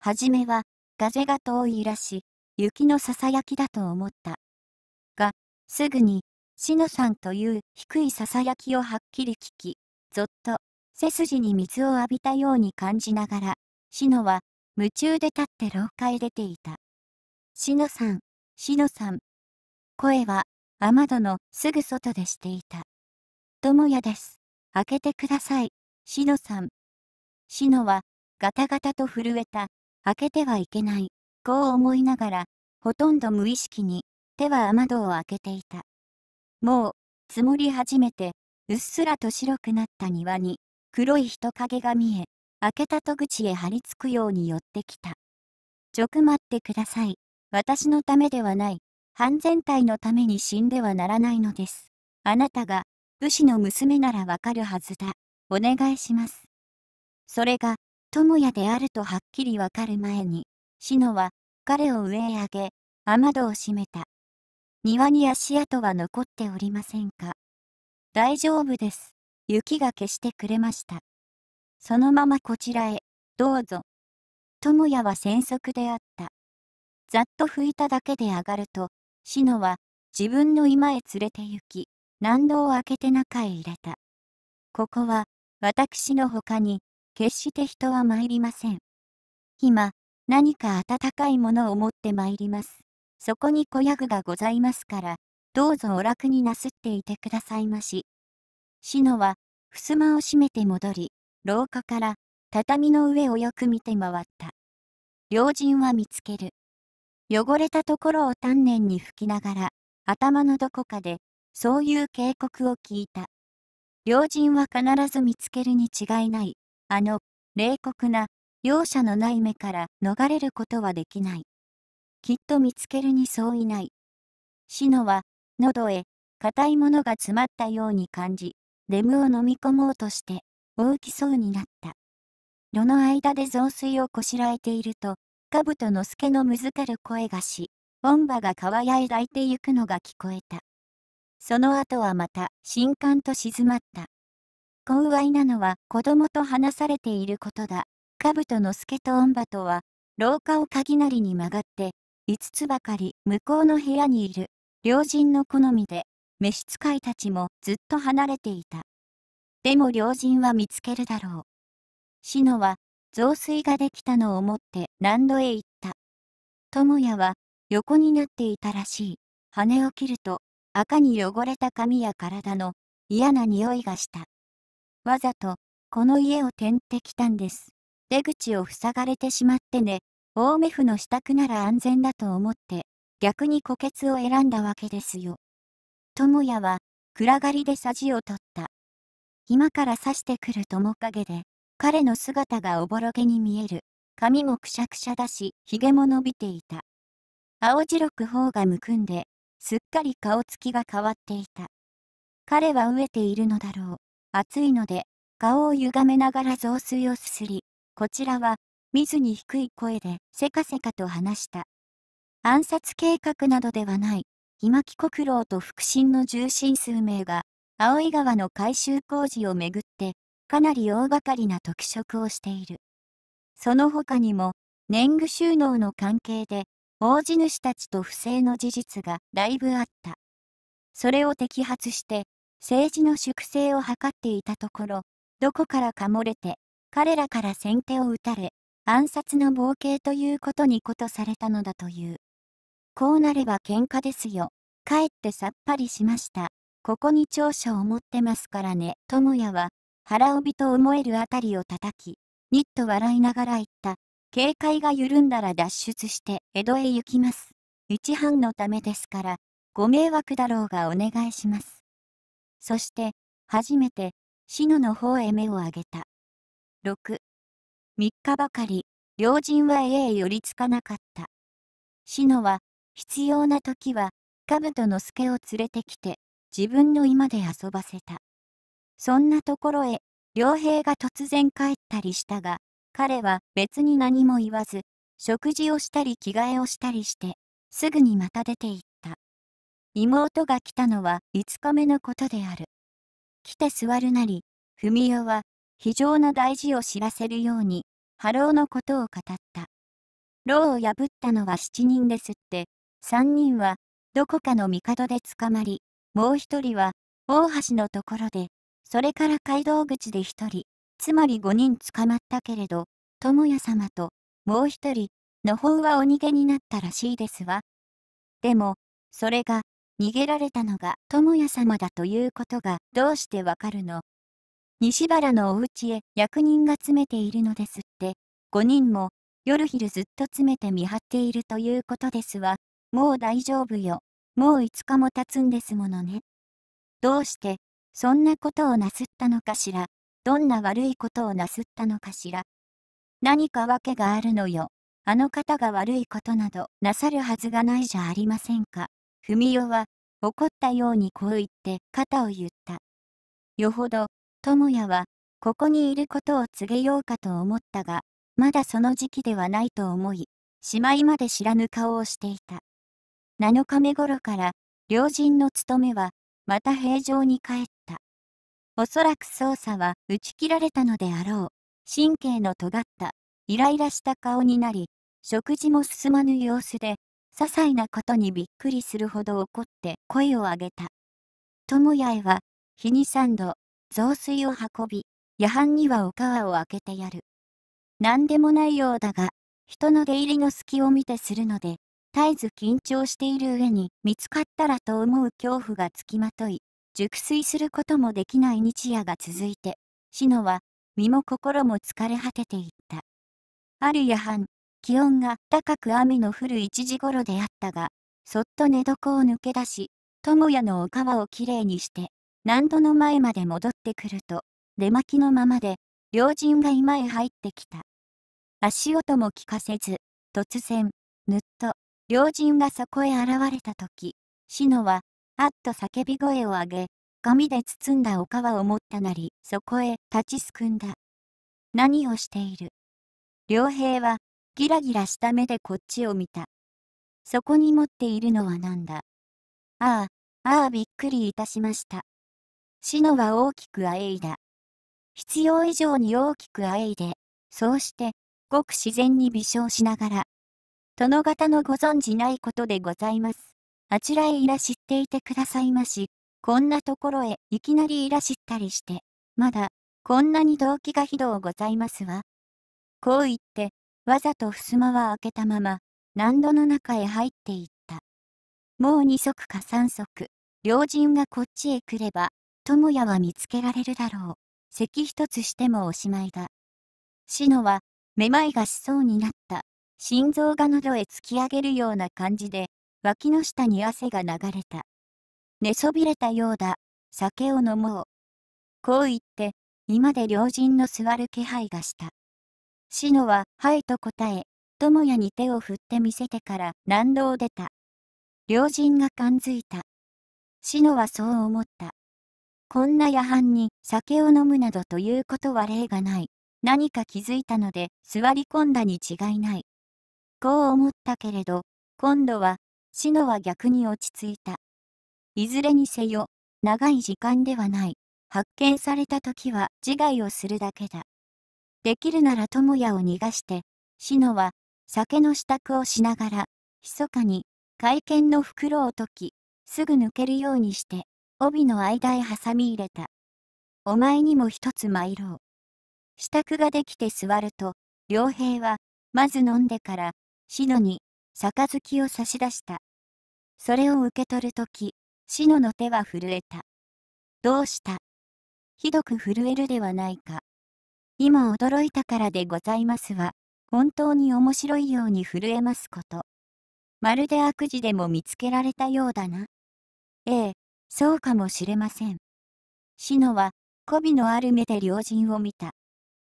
はじめは、風が遠いらし、雪のささやきだと思った。が、すぐに、しのさんという低いささやきをはっきり聞き、ぞっと、背筋に水を浴びたように感じながら、しのは、夢中で立って廊下へ出ていた。しのさん、しのさん。声は、雨戸のすぐ外でしていた。ともやです。開けてください、しのさん。しのは、ガタガタと震えた、開けてはいけない、こう思いながら、ほとんど無意識に、手は雨戸を開けていた。もう、積もり始めて、うっすらと白くなった庭に、黒い人影が見え、開けた戸口へ張り付くように寄ってきた。ちょく待ってください。私のためではない。半全体のために死んではならないのです。あなたが、武士の娘ならわかるはずだ。お願いします。それが、友也であるとはっきりわかる前に、篠は、彼を上へ上げ、雨戸を閉めた。庭に足跡は残っておりませんか大丈夫です。雪が消してくれました。そのままこちらへ、どうぞ。智也は戦速であった。ざっと拭いただけで上がると、志乃は自分の居間へ連れて行き、難度を開けて中へ入れた。ここは、私の他に、決して人は参りません。今、何か温かいものを持って参ります。そこに小屋具がございますから、どうぞお楽になすっていてくださいまし。シのは、襖を閉めて戻り、廊下から畳の上をよく見て回った。両人は見つける。汚れたところを丹念に拭きながら、頭のどこかで、そういう警告を聞いた。両人は必ず見つけるに違いない。あの、冷酷な、容赦のない目から逃れることはできない。きっと見つけるにそういない。シノは、喉へ、硬いものが詰まったように感じ、レムを飲み込もうとして、大きそうになった。炉の間で雑炊をこしらえていると、とのけのむずかる声がし、音馬が川や抱いてゆくのが聞こえた。その後はまた、新刊と静まった。幸愛なのは子供と話されていることだ。とのけと音馬とは、廊下を鍵なりに曲がって、5つばかり向こうの部屋にいる。両人の好みで、召使いたちもずっと離れていた。でも両人は見つけるだろう。シノは、増水ができたのを思って何度へ行った。智也は、横になっていたらしい。羽を切ると、赤に汚れた髪や体の嫌な匂いがした。わざと、この家を点ってきたんです。出口を塞がれてしまってね、オーメフの支度なら安全だと思って、逆に虎穴を選んだわけですよ。智也は、暗がりでさじを取った。今から刺してくるか影で、彼の姿がおぼろげに見える。髪もくしゃくしゃだし、髭も伸びていた。青白く頬がむくんで、すっかり顔つきが変わっていた。彼は飢えているのだろう。暑いので、顔を歪めながら雑炊をすすり、こちらは見ずに低い声でせかせかと話した。暗殺計画などではない、今木国郎と腹心の重臣数名が、葵井川の改修工事をめぐって、かなり大掛かりな特色をしている。その他にも、年貢収納の関係で、大地主たちと不正の事実がだいぶあった。それを摘発して、政治の粛清を図っていたところ、どこからか漏れて、彼らから先手を打たれ、暗殺の冒険ということにことされたのだという。こうなれば喧嘩ですよ。かえってさっぱりしました。ここに長所を持ってますからね。智也は、腹帯と思えるあたりを叩き、ニッと笑いながら言った。警戒が緩んだら脱出して江戸へ行きます。一班のためですから、ご迷惑だろうがお願いします。そして、初めて、篠の方へ目を上げた。6 3日ばかり、両人は家へ寄りつかなかった。志乃は、必要な時は、兜の助を連れてきて、自分の居間で遊ばせた。そんなところへ、良平が突然帰ったりしたが、彼は別に何も言わず、食事をしたり着替えをしたりして、すぐにまた出て行った。妹が来たのは5日目のことである。来て座るなり、文代は非常な大事を知らせるように、ハローのことを語った。牢を破ったのは7人ですって、3人は、どこかの帝で捕まり、もう1人は、大橋のところで、それから街道口で1人、つまり5人捕まったけれど、友也様と、もう1人、の方はお逃げになったらしいですわ。でも、それが、逃げられたのが友也様だということがどうしてわかるの西原のお家へ役人が詰めているのですって、5人も、夜昼ずっと詰めて見張っているということですわ。もう大丈夫よ。もう5日も経つんですものね。どうして、そんなことをなすったのかしら。どんな悪いことをなすったのかしら。何か訳があるのよ。あの方が悪いことなどなさるはずがないじゃありませんか。文代は、怒ったようにこう言って肩を言った。よほど、智也は、ここにいることを告げようかと思ったが、まだその時期ではないと思い、しまいまで知らぬ顔をしていた。7日目頃から、両人の務めは、また平常に帰った。おそらく捜査は打ち切られたのであろう。神経の尖った、イライラした顔になり、食事も進まぬ様子で、些細なことにびっくりするほど怒って声を上げた。智也へは、日に三度、雑炊を運び、夜半にはお川を開けてやる。何でもないようだが、人の出入りの隙を見てするので、絶えず緊張している上に見つかったらと思う恐怖がつきまとい、熟睡することもできない日夜が続いて、志乃は身も心も疲れ果てていった。ある夜半、気温が高く雨の降る1時頃であったが、そっと寝床を抜け出し、友也のお皮をきれいにして、何度の前まで戻ってくると、出巻きのままで、両陣が今へ入ってきた。足音も聞かせず、突然、ぬっと、両陣がそこへ現れた時、志乃は、あっと叫び声を上げ、紙で包んだお皮を持ったなり、そこへ立ちすくんだ。何をしている良平は、ギラギラした目でこっちを見た。そこに持っているのは何だああ、ああびっくりいたしました。死のは大きくあえいだ。必要以上に大きくあえいで、そうして、ごく自然に微笑しながら。殿方のご存じないことでございます。あちらへいら知っていてくださいまし、こんなところへいきなりいらしったりして、まだ、こんなに動機がひどうございますわ。こう言って、わざと襖は開けたまま、難度の中へ入っていった。もう二足か三足、両人がこっちへ来れば、友也は見つけられるだろう。咳一つしてもおしまいだ。シノは、めまいがしそうになった。心臓が喉へ突き上げるような感じで、脇の下に汗が流れた。寝そびれたようだ。酒を飲もう。こう言って、今で両人の座る気配がした。シノは、はいと答え、友也に手を振って見せてから難度を出た。両人が感づいた。シノはそう思った。こんな夜半に酒を飲むなどということは例がない。何か気づいたので座り込んだに違いない。こう思ったけれど、今度は、シノは逆に落ち着いた。いずれにせよ、長い時間ではない。発見された時は自害をするだけだ。できるなら智也を逃がして、シノは酒の支度をしながら、密かに会見の袋を解き、すぐ抜けるようにして、帯の間へ挟み入れた。お前にも一つ参ろう。支度ができて座ると、良平は、まず飲んでから、しのに、杯を差し出した。それを受け取るとき、しのの手は震えた。どうしたひどく震えるではないか。今驚いたからでございますわ。本当に面白いように震えますこと。まるで悪事でも見つけられたようだな。ええ、そうかもしれません。シノは、媚びのある目で両人を見た。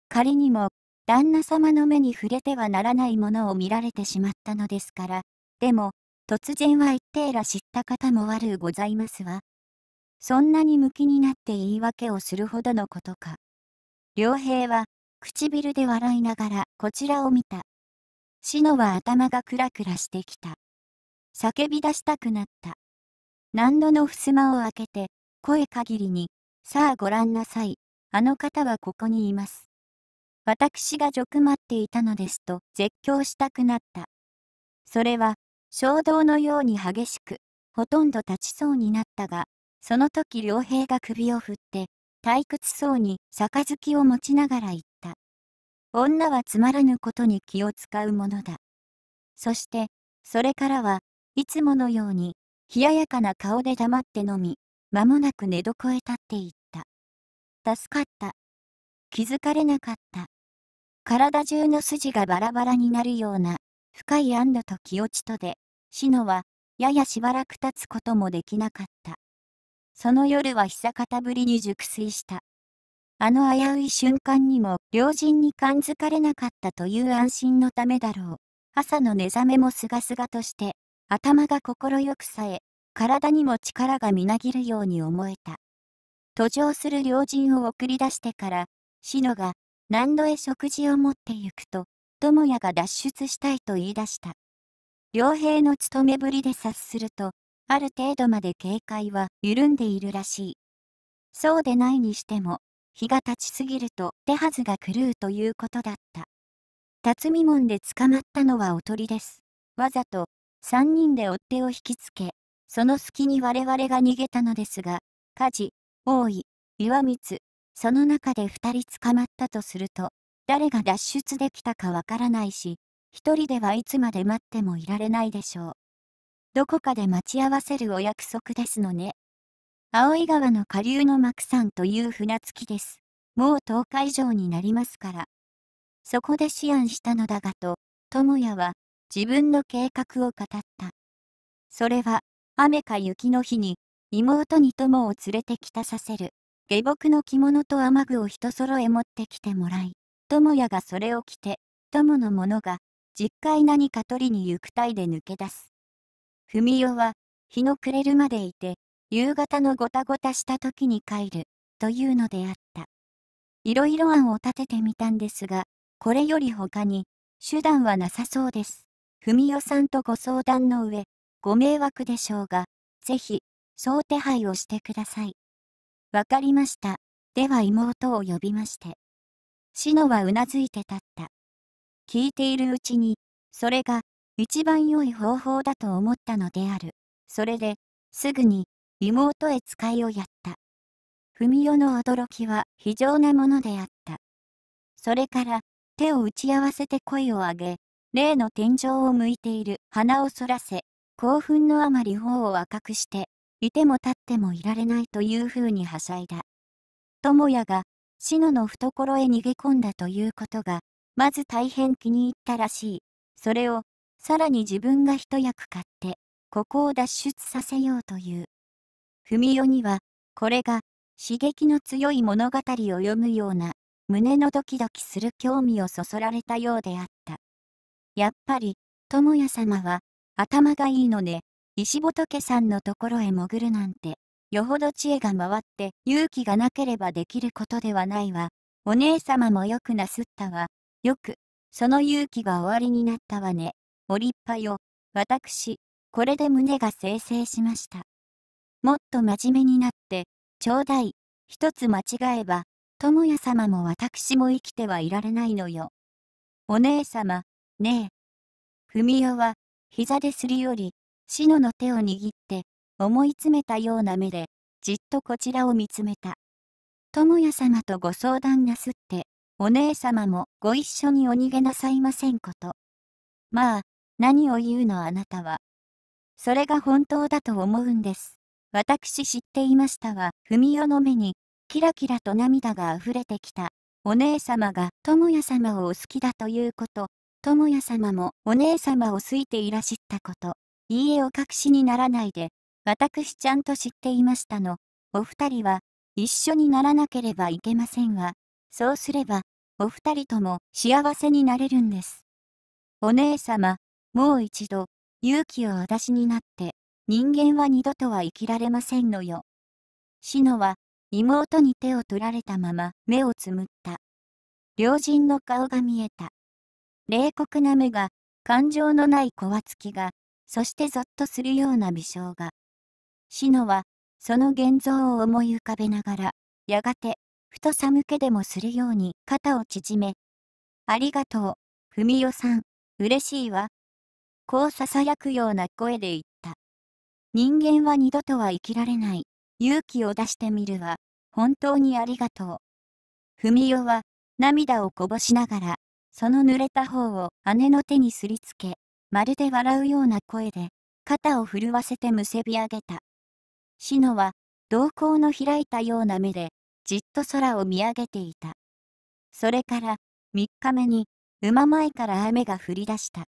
仮にも、旦那様の目に触れてはならないものを見られてしまったのですから、でも、突然は言ってえら知った方も悪うございますわ。そんなに向きになって言い訳をするほどのことか。良平は、唇で笑いながらこちらを見た。シノは頭がクラクラしてきた。叫び出したくなった。何度の襖を開けて、声限りに、さあご覧なさい、あの方はここにいます。私が辱まっていたのですと絶叫したくなった。それは、衝動のように激しく、ほとんど立ちそうになったが、その時良平が首を振って、退屈そうに杯を持ちながら言った。女はつまらぬことに気を使うものだ。そして、それからは、いつものように冷ややかな顔で黙って飲み、間もなく寝床へ立っていった。助かった。気づかれなかった。体中の筋がバラバラになるような、深い安堵と気落ちとで、しのは、ややしばらく立つこともできなかった。その夜は久方ぶりに熟睡した。あの危うい瞬間にも、両人に感づかれなかったという安心のためだろう。朝の寝覚めもすがすがとして、頭が心よくさえ、体にも力がみなぎるように思えた。途上する両人を送り出してから、志乃が、何度へ食事を持って行くと、智也が脱出したいと言い出した。両兵の勤めぶりで察すると、ある程度まで警戒は緩んでいるらしい。そうでないにしても、日が経ちすぎると手はずが狂うということだった。辰巳門で捕まったのはおとりです。わざと3人で追っ手を引きつけ、その隙に我々が逃げたのですが、火事、大井、岩光、その中で2人捕まったとすると、誰が脱出できたかわからないし、1人ではいつまで待ってもいられないでしょう。どこかで待ち合わせるお約束ですのね。青井川の下流の幕山という船着きです。もう10日以上になりますから。そこで思案したのだがと、智也は、自分の計画を語った。それは、雨か雪の日に、妹に友を連れてきたさせる、下僕の着物と雨具を一揃え持ってきてもらい、友也がそれを着て、友の者が、実家へ何か取りに行くいで抜け出す。文代は、日の暮れるまでいて、夕方のごたごたした時に帰る、というのであった。いろいろ案を立ててみたんですが、これより他に、手段はなさそうです。文代さんとご相談の上、ご迷惑でしょうが、ぜひ、う手配をしてください。わかりました。では妹を呼びまして。シノはうなずいて立った。聞いているうちに、それが、一番良い方法だと思ったのである。それで、すぐに、妹へ使いをやった。文代の驚きは非常なものであった。それから、手を打ち合わせて声を上げ、例の天井を向いている鼻をそらせ、興奮のあまり頬を赤くして、いても立ってもいられないというふうにはしゃいだ。智也が、志のの懐へ逃げ込んだということが、まず大変気に入ったらしい。それを、さらに自分が一役買って、ここを脱出させようという。文代には、これが、刺激の強い物語を読むような、胸のドキドキする興味をそそられたようであった。やっぱり、智也様は、頭がいいのね。石仏さんのところへ潜るなんて、よほど知恵が回って勇気がなければできることではないわ。お姉様もよくなすったわ。よく、その勇気がおありになったわね。お立派よ。私、これで胸が精製しました。もっと真面目になって、ちょうだい。一つ間違えば、智也様も私も生きてはいられないのよ。お姉様、ねえ。文代は、膝ですり寄り、しのの手を握って、思い詰めたような目で、じっとこちらを見つめた。智也様とご相談なすって、お姉様もご一緒にお逃げなさいませんこと。まあ、何を言うのあなたは。それが本当だと思うんです。私知っていましたわ。文代の目に、キラキラと涙が溢れてきた。お姉様が智也様をお好きだということ、友也様もお姉様を好いていらしったこと、いいえお隠しにならないで、私ちゃんと知っていましたの、お二人は、一緒にならなければいけませんわ。そうすれば、お二人とも幸せになれるんです。お姉様、もう一度、勇気をお出しになって、人間は二度とは生きられませんのよ。シノは、妹に手を取られたまま目をつむった。両人の顔が見えた。冷酷な目が、感情のないこわつきが、そしてぞっとするような微笑が。シノは、その現像を思い浮かべながら、やがて、ふと寒気でもするように肩を縮め、ありがとう、ふみよさん、嬉しいわ。こう囁くような声で言った。人間は二度とは生きられない。勇気を出してみるわ。本当にありがとう。ふみよは、涙をこぼしながら、その濡れた方を姉の手にすりつけ、まるで笑うような声で、肩を震わせてむせび上げた。シノは、瞳孔の開いたような目で、じっと空を見上げていた。それから、3日目に、馬前から雨が降り出した。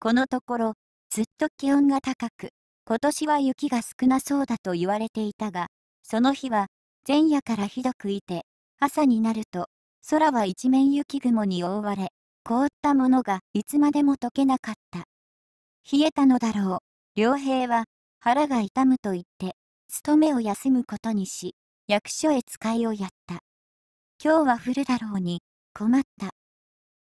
このところ、ずっと気温が高く、今年は雪が少なそうだと言われていたが、その日は、前夜からひどくいて、朝になると空は一面雪雲に覆われ、凍ったものがいつまでも溶けなかった。冷えたのだろう。良平は腹が痛むと言って、勤めを休むことにし、役所へ使いをやった。今日は降るだろうに、困った。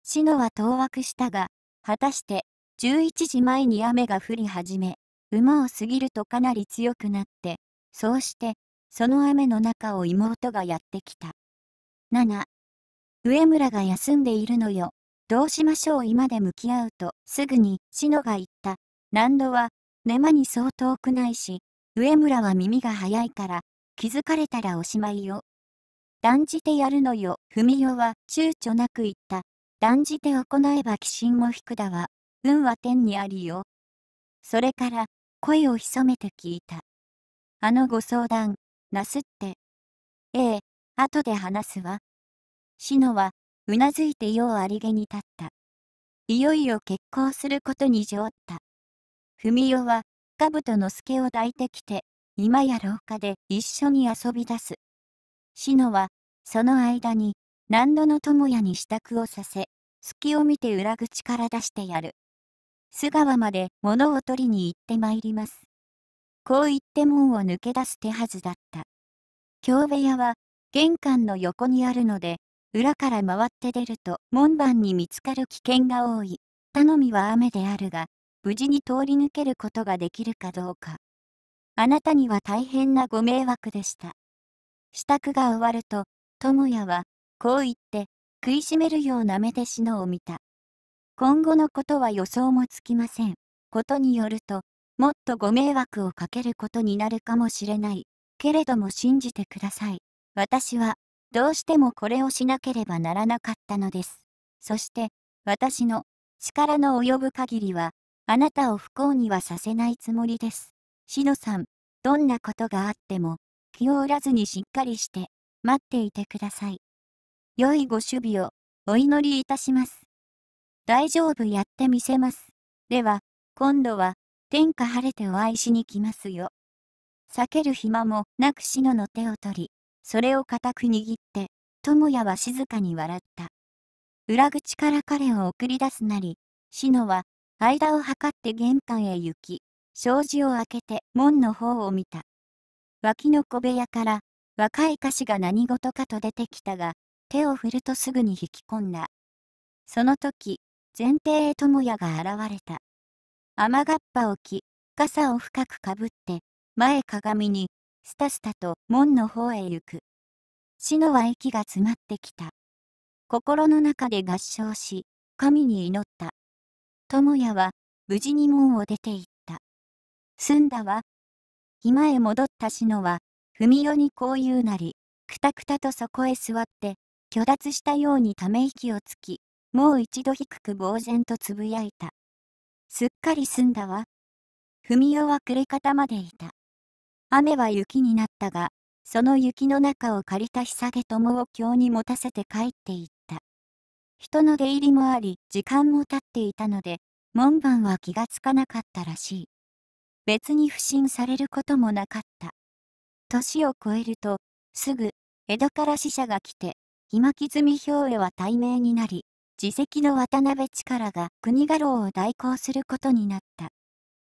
篠は当惑したが、果たして、11時前に雨が降り始め、馬を過ぎるとかなり強くなって、そうして、その雨の中を妹がやってきた。7、上村が休んでいるのよ。どうしましょう今で向き合うと、すぐに、しのが言った。難度は、寝間にそう遠くないし、上村は耳が早いから、気づかれたらおしまいよ。断じてやるのよ、文代は躊躇なく言った。断じて行えば鬼神も引くだわ。運は天にありよ。それから、声を潜めて聞いた。あのご相談、なすって。ええ、後で話すわ。シノは、うなずいてようありげに立った。いよいよ結婚することにじおった。文代は、兜の助を抱いてきて、今や廊下で一緒に遊び出す。シノは、その間に、何度の友也に支度をさせ、隙を見て裏口から出してやる。須川まで物を取りに行ってまいります。こう言って門を抜け出す手はずだった。京部屋は、玄関の横にあるので、裏から回って出ると門番に見つかる危険が多い。頼みは雨であるが、無事に通り抜けることができるかどうか。あなたには大変なご迷惑でした。支度が終わると、智也は、こう言って、食いしめるような目で死のを見た。今後のことは予想もつきません。ことによると、もっとご迷惑をかけることになるかもしれない。けれども信じてください。私はどうしてもこれをしなければならなかったのです。そして、私の力の及ぶ限りは、あなたを不幸にはさせないつもりです。しのさん、どんなことがあっても、気を折らずにしっかりして、待っていてください。良いご守備を、お祈りいたします。大丈夫やってみせます。では、今度は、天下晴れてお会いしに来ますよ。避ける暇もなくしのの手を取り、それを固く握って、智也は静かに笑った。裏口から彼を送り出すなり、志乃は、間を測って玄関へ行き、障子を開けて門の方を見た。脇の小部屋から、若い歌詞が何事かと出てきたが、手を振るとすぐに引き込んだ。その時、前提へ智也が現れた。雨がっぱを着、傘を深くかぶって、前鏡に、スタスタと門の方へ行く。死のは息が詰まってきた。心の中で合唱し、神に祈った。智也は、無事に門を出て行った。済んだわ。今へ戻った志のは、文代にこう言うなり、くたくたとそこへ座って、虚脱したようにため息をつき、もう一度低く呆然とつぶやいた。すっかり済んだわ。文代は暮れ方までいた。雨は雪になったが、その雪の中を借りた日下げ友を京に持たせて帰っていった。人の出入りもあり、時間も経っていたので、門番は気がつかなかったらしい。別に不審されることもなかった。年を超えると、すぐ、江戸から使者が来て、今み氷へは対名になり、自責の渡辺力が国家老を代行することになった。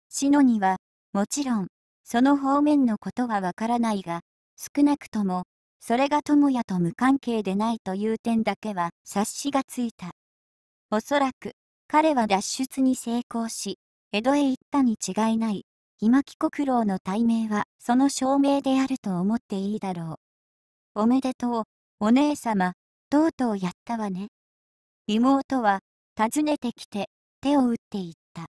篠には、もちろん、その方面のことはわからないが、少なくとも、それが友也と無関係でないという点だけは察しがついた。おそらく、彼は脱出に成功し、江戸へ行ったに違いない、今木国郎の対面はその証明であると思っていいだろう。おめでとう、お姉様、とうとうやったわね。妹は、訪ねてきて、手を打っていった。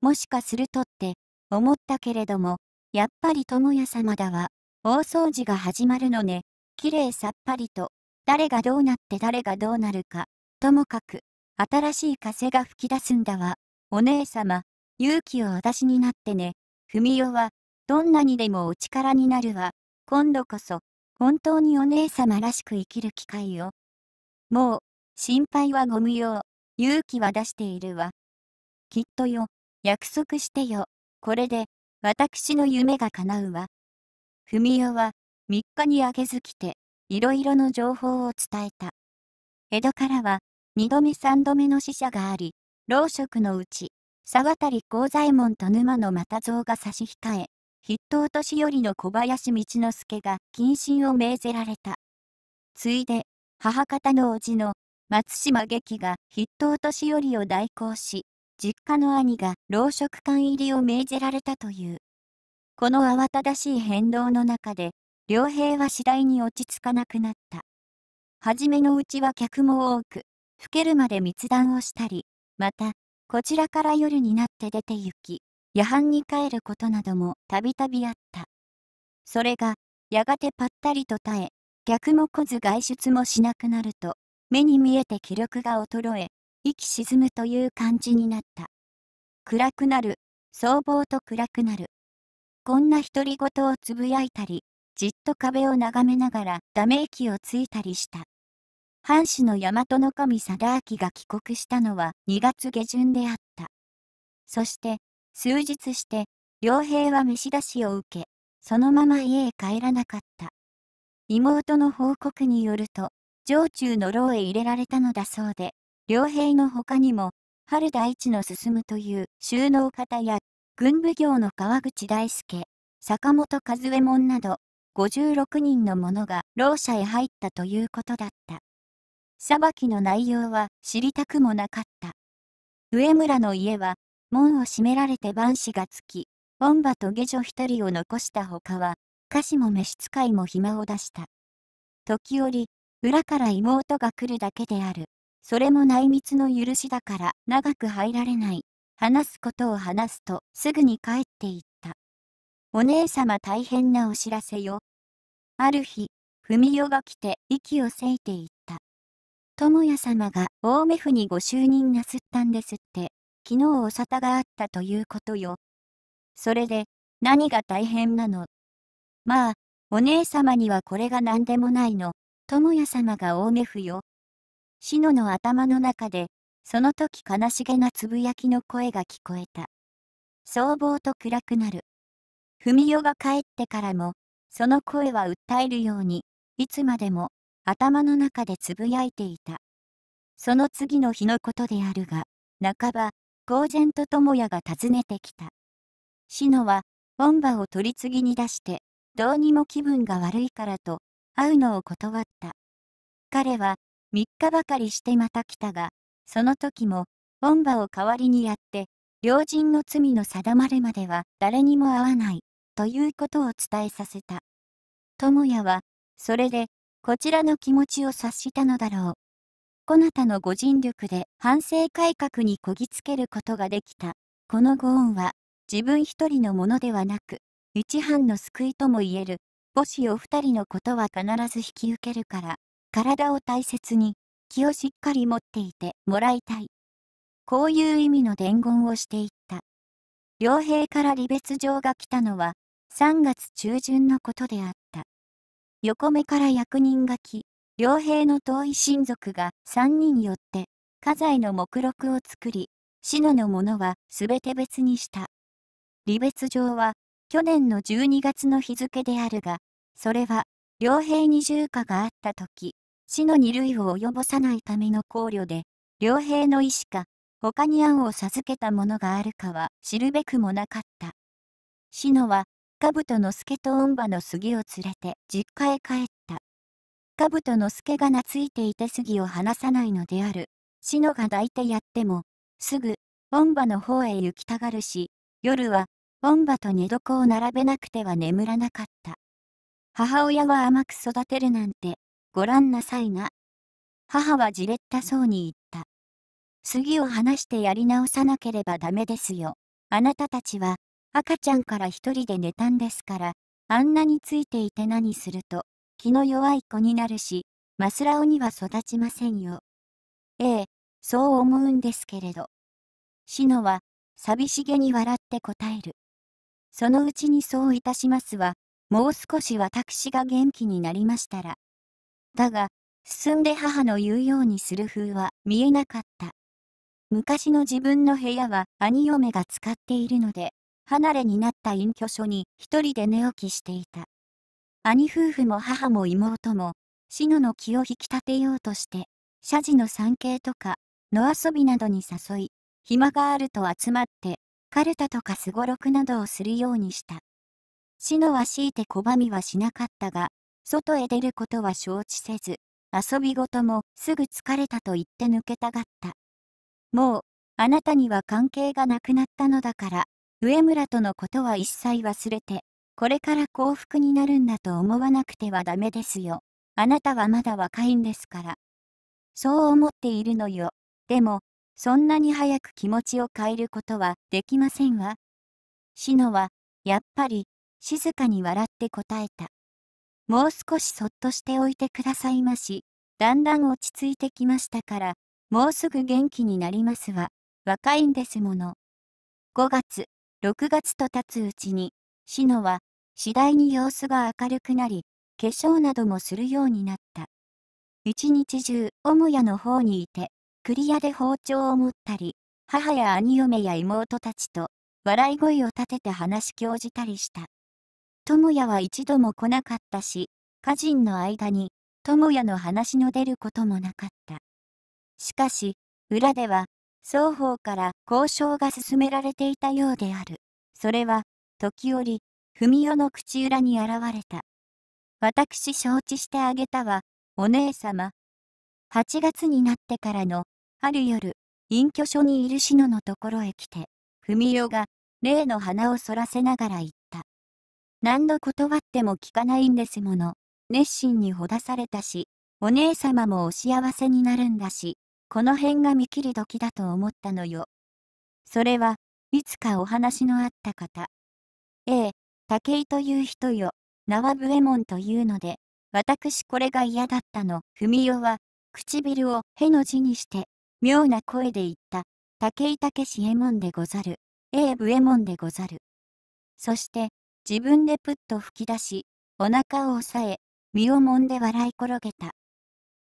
もしかするとって、思ったけれども、やっぱり智也様だわ。大掃除が始まるのね。きれいさっぱりと。誰がどうなって誰がどうなるか。ともかく、新しい風が吹き出すんだわ。お姉様、勇気をお出しになってね。ふみよは、どんなにでもお力になるわ。今度こそ、本当にお姉様らしく生きる機会を。もう、心配はご無用。勇気は出しているわ。きっとよ。約束してよ。これで、私の夢が叶うわ。文代は、3日にあげずきて、いろいろの情報を伝えた。江戸からは、2度目3度目の死者があり、老職のうち、沢渡幸左衛門と沼の又蔵が差し控え、筆頭年寄りの小林道之助が謹慎を命ぜられた。ついで、母方の叔父の松島劇が筆頭年寄りを代行し、実家の兄が老食館入りを命じられたという。この慌ただしい変動の中で、良平は次第に落ち着かなくなった。初めのうちは客も多く、老けるまで密談をしたり、また、こちらから夜になって出て行き、夜半に帰ることなどもたびたびあった。それが、やがてぱったりと耐え、客も来ず外出もしなくなると、目に見えて気力が衰え、息沈むという感じになった。暗くなる、僧帽と暗くなる。こんな独り言をつぶやいたり、じっと壁を眺めながらため息をついたりした。藩主の大和の神貞明が帰国したのは2月下旬であった。そして、数日して、良平は飯出しを受け、そのまま家へ帰らなかった。妹の報告によると、城中の牢へ入れられたのだそうで、傭兵の他にも、春大地の進むという収納方や、軍部業の川口大輔、坂本和右衛門など、56人の者がろう者へ入ったということだった。裁きの内容は知りたくもなかった。上村の家は、門を閉められて万死がつき、本場と下女一人を残したほかは、家事も召使いも暇を出した。時折、裏から妹が来るだけである。それも内密の許しだから長く入られない。話すことを話すとすぐに帰っていった。お姉様大変なお知らせよ。ある日、文代が来て息をせいていった。智也様が大目府にご就任なすったんですって、昨日お沙汰があったということよ。それで、何が大変なのまあ、お姉様にはこれが何でもないの。智也様が大目府よ。シノの頭の中で、その時悲しげなつぶやきの声が聞こえた。僧帽と暗くなる。みよが帰ってからも、その声は訴えるように、いつまでも頭の中でつぶやいていた。その次の日のことであるが、半ば、公然と智也が訪ねてきた。シノは、本場を取り次ぎに出して、どうにも気分が悪いからと、会うのを断った。彼は、3日ばかりしてまた来たが、その時も、ボンバを代わりにやって、両人の罪の定まれまでは誰にも会わない、ということを伝えさせた。友也は、それで、こちらの気持ちを察したのだろう。こなたのご尽力で反省改革にこぎつけることができた。このご恩は、自分一人のものではなく、一藩の救いとも言える、母子お二人のことは必ず引き受けるから、体を大切に、気をしっかり持っていてもらいたい。こういう意味の伝言をしていった。両陛から離別状が来たのは、3月中旬のことであった。横目から役人が来、両陛の遠い親族が3人寄って、家財の目録を作り、篠のものは全て別にした。離別状は、去年の12月の日付であるが、それは、両兵に住家があった時、死の二類を及ぼさないための考慮で、良平の意思か、他に案を授けたものがあるかは知るべくもなかった。死のは、兜の助と恩馬の杉を連れて実家へ帰った。兜の助が懐いていて杉を離さないのである。死のが抱いてやっても、すぐ、恩馬の方へ行きたがるし、夜は、恩馬と寝床を並べなくては眠らなかった。母親は甘く育てるなんてごらんなさいな。母はじれったそうに言った。次を離してやり直さなければダメですよ。あなたたちは、赤ちゃんから一人で寝たんですから、あんなについていて何すると、気の弱い子になるし、マスラオには育ちませんよ。ええ、そう思うんですけれど。シノは、寂しげに笑って答える。そのうちにそういたしますわ、もう少し私が元気になりましたら、だが、進んで母の言うようにする風は見えなかった。昔の自分の部屋は兄嫁が使っているので、離れになった隠居所に一人で寝起きしていた。兄夫婦も母も妹も、死のの気を引き立てようとして、謝辞の参詣とか、野遊びなどに誘い、暇があると集まって、カルタとかすごろくなどをするようにした。死のは強いて拒みはしなかったが、外へ出ることは承知せず、遊び事もすぐ疲れたと言って抜けたがった。もう、あなたには関係がなくなったのだから、上村とのことは一切忘れて、これから幸福になるんだと思わなくてはダメですよ。あなたはまだ若いんですから。そう思っているのよ。でも、そんなに早く気持ちを変えることはできませんわ。シノは、やっぱり、静かに笑って答えた。もう少しそっとしておいてくださいまし。だんだん落ち着いてきましたから、もうすぐ元気になりますわ。若いんですもの。5月、6月と経つうちに、シノは、次第に様子が明るくなり、化粧などもするようになった。一日中、母屋の方にいて、クリアで包丁を持ったり、母や兄嫁や妹たちと、笑い声を立てて話し教じたりした。友也は一度も来なかったし、家人の間に、友也の話の出ることもなかった。しかし、裏では、双方から交渉が進められていたようである。それは、時折、文代の口裏に現れた。私承知してあげたわ、お姉様。8月になってからの、ある夜、隠居所にいる志のところへ来て、文代が、例の花をそらせながら言っ何度断っても聞かないんですもの。熱心にほだされたし、お姉様もお幸せになるんだし、この辺が見切り時だと思ったのよ。それはいつかお話のあった方。ええ、武井という人よ、縄笛門というので、私これが嫌だったの。文代は、唇をへの字にして、妙な声で言った。武井武志右衛門でござる。ええ、右衛門でござる。そして、自分でプッと吹き出し、お腹を押さえ、身をもんで笑い転げた。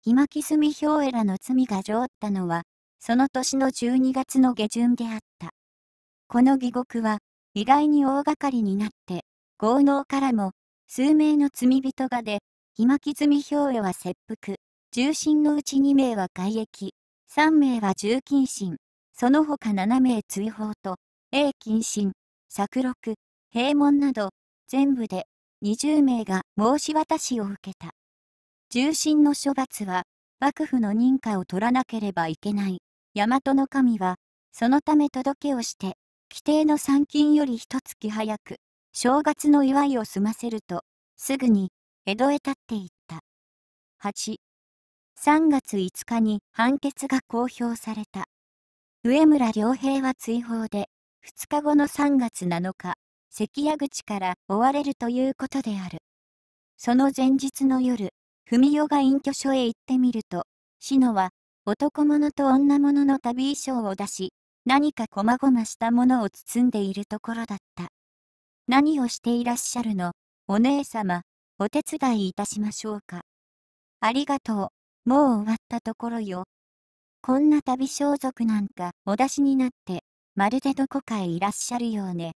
ひまき氷みひょうえらの罪が上ったのは、その年の12月の下旬であった。この義獄は、意外に大掛かりになって、豪農からも、数名の罪人がで、ひまき氷みひょうえは切腹、重心のうち2名は外役、3名は重謹心、その他7名追放と、A 謹心、作録、閉門など、全部で20名が申し渡しを受けた。重臣の処罰は、幕府の認可を取らなければいけない。大和の神は、そのため届けをして、規定の参勤より一月早く、正月の祝いを済ませると、すぐに、江戸へ立っていった。8、3月5日に判決が公表された。上村良平は追放で、2日後の3月7日、関谷口から追われるということである。その前日の夜、文代が隠居所へ行ってみると、志乃は男物と女物の旅衣装を出し、何かこまごましたものを包んでいるところだった。何をしていらっしゃるの、お姉様、お手伝いいたしましょうか。ありがとう、もう終わったところよ。こんな旅装束なんかお出しになって、まるでどこかへいらっしゃるようね。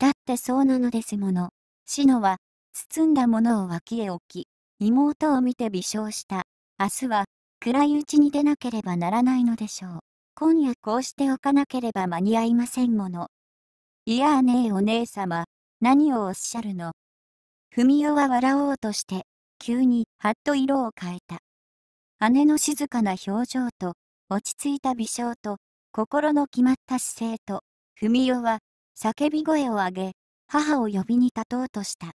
だってそうなのですもの。シノは、包んだものを脇へ置き、妹を見て微笑した。明日は、暗いうちに出なければならないのでしょう。今夜こうしておかなければ間に合いませんもの。いやあねえお姉様、何をおっしゃるの。文代は笑おうとして、急にはっと色を変えた。姉の静かな表情と、落ち着いた微笑と、心の決まった姿勢と、文代は叫び声を上げ、母を呼びに立とうとした。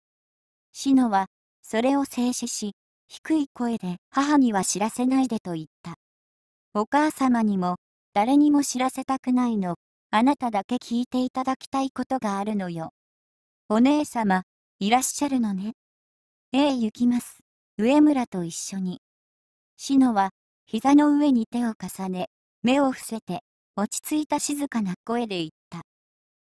シのは、それを制止し、低い声で母には知らせないでと言った。お母様にも、誰にも知らせたくないの、あなただけ聞いていただきたいことがあるのよ。お姉様、いらっしゃるのね。ええ、行きます。上村と一緒に。シのは、膝の上に手を重ね、目を伏せて、落ち着いた静かな声で言った。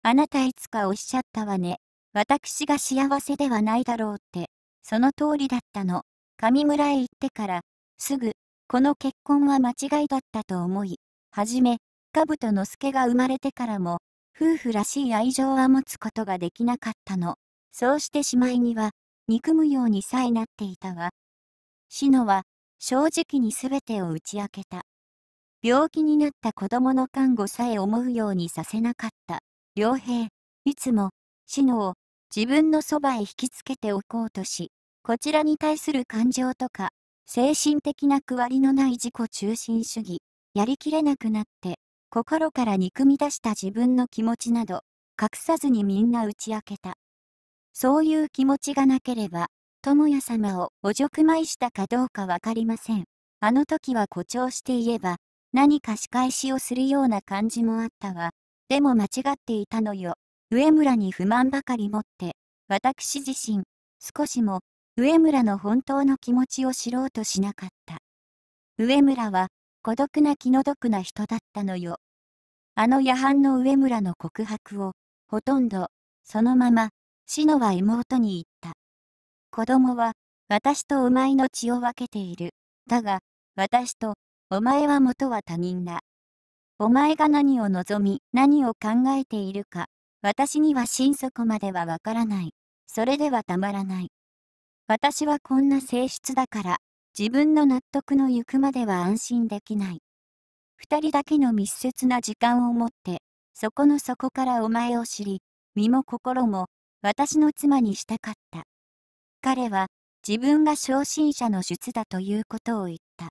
あなたいつかおっしゃったわね。私が幸せではないだろうって、その通りだったの。上村へ行ってから、すぐ、この結婚は間違いだったと思い、はじめ、兜の助が生まれてからも、夫婦らしい愛情は持つことができなかったの。そうしてしまいには、憎むようにさえなっていたわ。シノは、正直にすべてを打ち明けた。病気になった子供の看護さえ思うようにさせなかった。良平、いつも、死のを自分のそばへ引きつけておこうとし、こちらに対する感情とか、精神的な区割りのない自己中心主義、やりきれなくなって、心から憎み出した自分の気持ちなど、隠さずにみんな打ち明けた。そういう気持ちがなければ、友也様をおじょくまいしたかどうかわかりません。あの時は誇張して言えば、何か仕返しをするような感じもあったわ。でも間違っていたのよ。上村に不満ばかり持って、私自身、少しも、上村の本当の気持ちを知ろうとしなかった。上村は、孤独な気の毒な人だったのよ。あの夜半の上村の告白を、ほとんど、そのまま、志乃は妹に言った。子供は、私とお前の血を分けている。だが、私と、お前は元は他人だ。お前が何を望み、何を考えているか、私には心底まではわからない。それではたまらない。私はこんな性質だから、自分の納得の行くまでは安心できない。二人だけの密接な時間を持って、そこの底からお前を知り、身も心も、私の妻にしたかった。彼は、自分が昇進者の術だということを言った。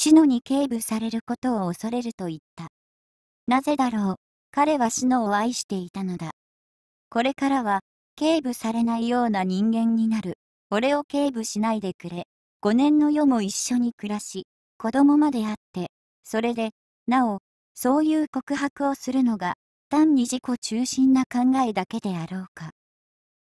死のに警部されることを恐れると言った。なぜだろう、彼はシノを愛していたのだ。これからは、警部されないような人間になる。俺を警部しないでくれ。5年の世も一緒に暮らし、子供まであって、それで、なお、そういう告白をするのが、単に自己中心な考えだけであろうか。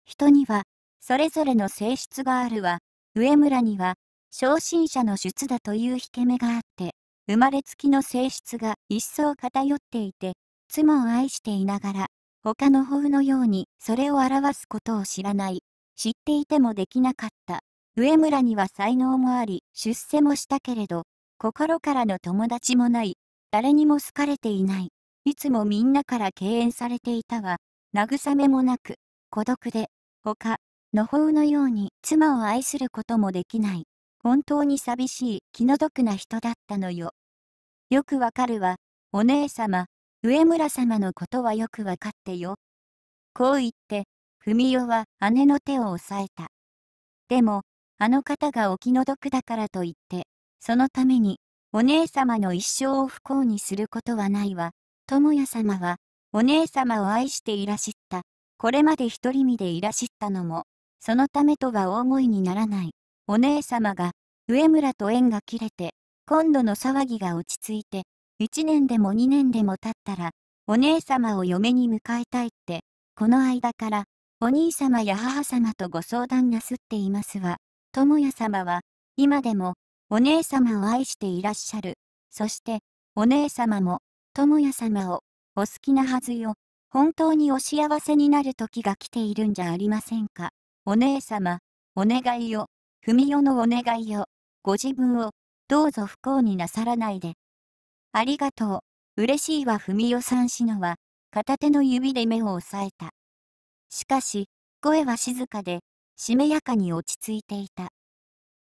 人には、それぞれの性質があるわ、上村には、昇進者の出だという引け目があって、生まれつきの性質が一層偏っていて、妻を愛していながら、他の法のようにそれを表すことを知らない、知っていてもできなかった。上村には才能もあり、出世もしたけれど、心からの友達もない、誰にも好かれていない、いつもみんなから敬遠されていたわ、慰めもなく、孤独で、他、の法のように妻を愛することもできない。本当に寂しい、気の毒な人だったのよ。よくわかるわ、お姉様、上村様のことはよくわかってよ。こう言って、文代は姉の手を押さえた。でも、あの方がお気の毒だからと言って、そのために、お姉様の一生を不幸にすることはないわ。智也様は、お姉様を愛していらしった。これまで独り身でいらしったのも、そのためとは大声にならない。お姉様が、上村と縁が切れて、今度の騒ぎが落ち着いて、一年でも二年でも経ったら、お姉様を嫁に迎えたいって、この間から、お兄様や母様とご相談なすっていますわ。智也様は、今でも、お姉様を愛していらっしゃる。そして、お姉様も、智也様を、お好きなはずよ。本当にお幸せになる時が来ているんじゃありませんか。お姉様、お願いを。文代のお願いを、ご自分を、どうぞ不幸になさらないで。ありがとう、嬉しいは文代さんしのは、片手の指で目を押さえた。しかし、声は静かで、しめやかに落ち着いていた。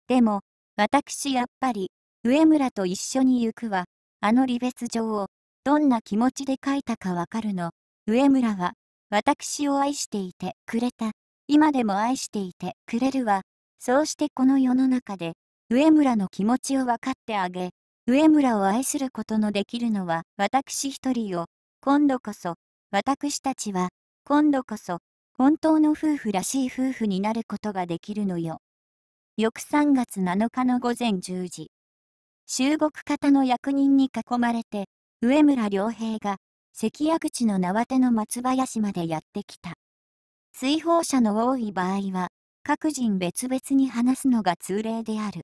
でも、私やっぱり、上村と一緒に行くわ、あの離別状を、どんな気持ちで書いたかわかるの。上村は、私を愛していてくれた。今でも愛していてくれるわ。そうしてこの世の中で、上村の気持ちを分かってあげ、上村を愛することのできるのは私一人よ。今度こそ、私たちは、今度こそ、本当の夫婦らしい夫婦になることができるのよ。翌3月7日の午前10時、中国方の役人に囲まれて、上村良平が、関谷口の縄手の松林までやってきた。追放者の多い場合は、各人別々に話すのが通例である。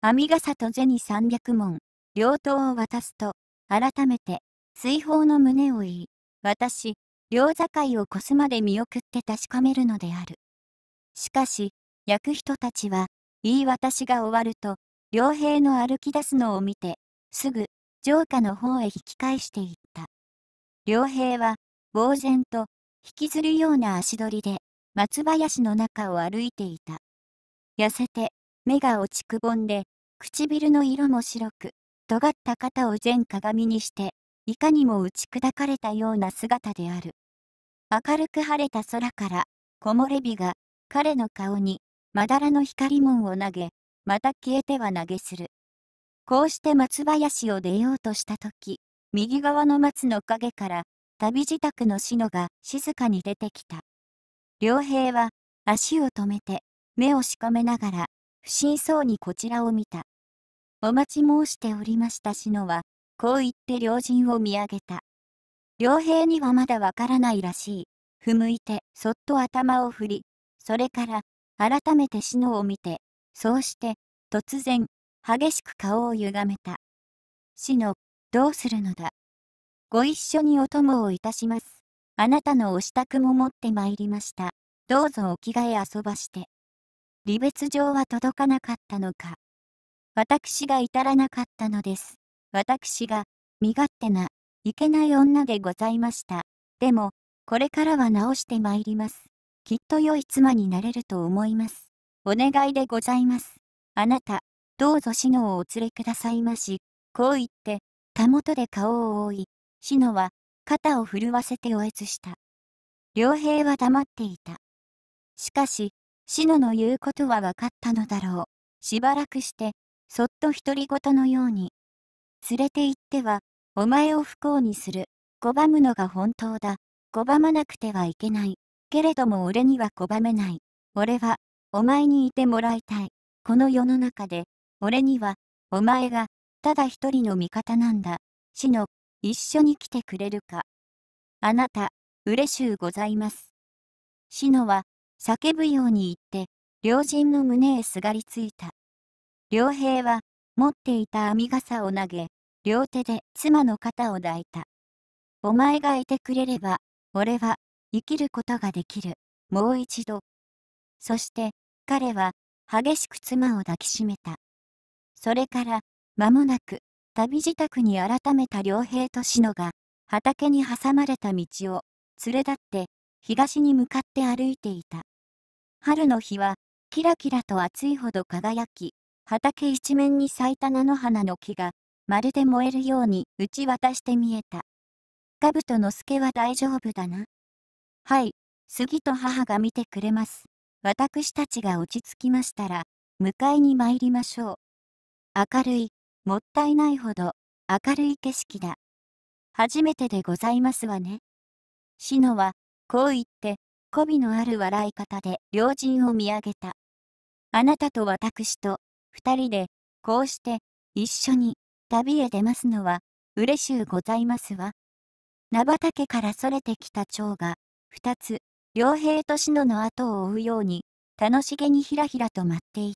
阿弥笠と銭三百文、両刀を渡すと、改めて、水砲の胸を言い、私、両境を越すまで見送って確かめるのである。しかし、焼く人たちは、言い渡しが終わると、両兵の歩き出すのを見て、すぐ、城下の方へ引き返していった。両兵は、呆然と、引きずるような足取りで、松林の中を歩いていた。痩せて、目が落ちくぼんで、唇の色も白く、尖った肩を全鏡にして、いかにも打ち砕かれたような姿である。明るく晴れた空から、木漏れ日が、彼の顔に、まだらの光門を投げ、また消えては投げする。こうして松林を出ようとした時、右側の松の陰から、旅支度の篠が静かに出てきた。良平は足を止めて目をしかめながら不審そうにこちらを見た。お待ち申しておりましたしのはこう言って両人を見上げた。良平にはまだわからないらしい。ふむいてそっと頭を振り、それから改めてしのを見て、そうして突然激しく顔をゆがめた。しの、どうするのだ。ご一緒にお供をいたします。あなたのお支度も持ってまいりました。どうぞお着替え遊ばして。離別状は届かなかったのか。私が至らなかったのです。私が、身勝手な、いけない女でございました。でも、これからは直してまいります。きっと良い妻になれると思います。お願いでございます。あなた、どうぞ死のをお連れくださいまし。こう言って、たもとで顔を覆い、死のは、肩を震わせておえつした。良平は黙っていた。しかし、志乃の言うことは分かったのだろう。しばらくして、そっと独り言のように。連れて行っては、お前を不幸にする。拒むのが本当だ。拒まなくてはいけない。けれども俺には拒めない。俺は、お前にいてもらいたい。この世の中で、俺には、お前が、ただ一人の味方なんだ。死の、一緒に来てくれるか。あなた、嬉しゅうございます。シノは、叫ぶように言って、両人の胸へすがりついた。両平は、持っていた編み傘を投げ、両手で妻の肩を抱いた。お前がいてくれれば、俺は、生きることができる。もう一度。そして、彼は、激しく妻を抱きしめた。それから、間もなく、旅自宅に改めた良平と志乃が、畑に挟まれた道を、連れ立って、東に向かって歩いていた。春の日は、キラキラと暑いほど輝き、畑一面に咲いた菜の花の木が、まるで燃えるように打ち渡して見えた。兜の助は大丈夫だな。はい、杉と母が見てくれます。私たちが落ち着きましたら、迎えに参りましょう。明るい、もったいないほど明るい景色だ。初めてでございますわね。シノは、こう言って、媚びのある笑い方で両人を見上げた。あなたと私と、二人で、こうして、一緒に、旅へ出ますのは、嬉しゅうございますわ。名畑からそれてきた蝶が、二つ、両兵と篠の後を追うように、楽しげにひらひらと舞ってい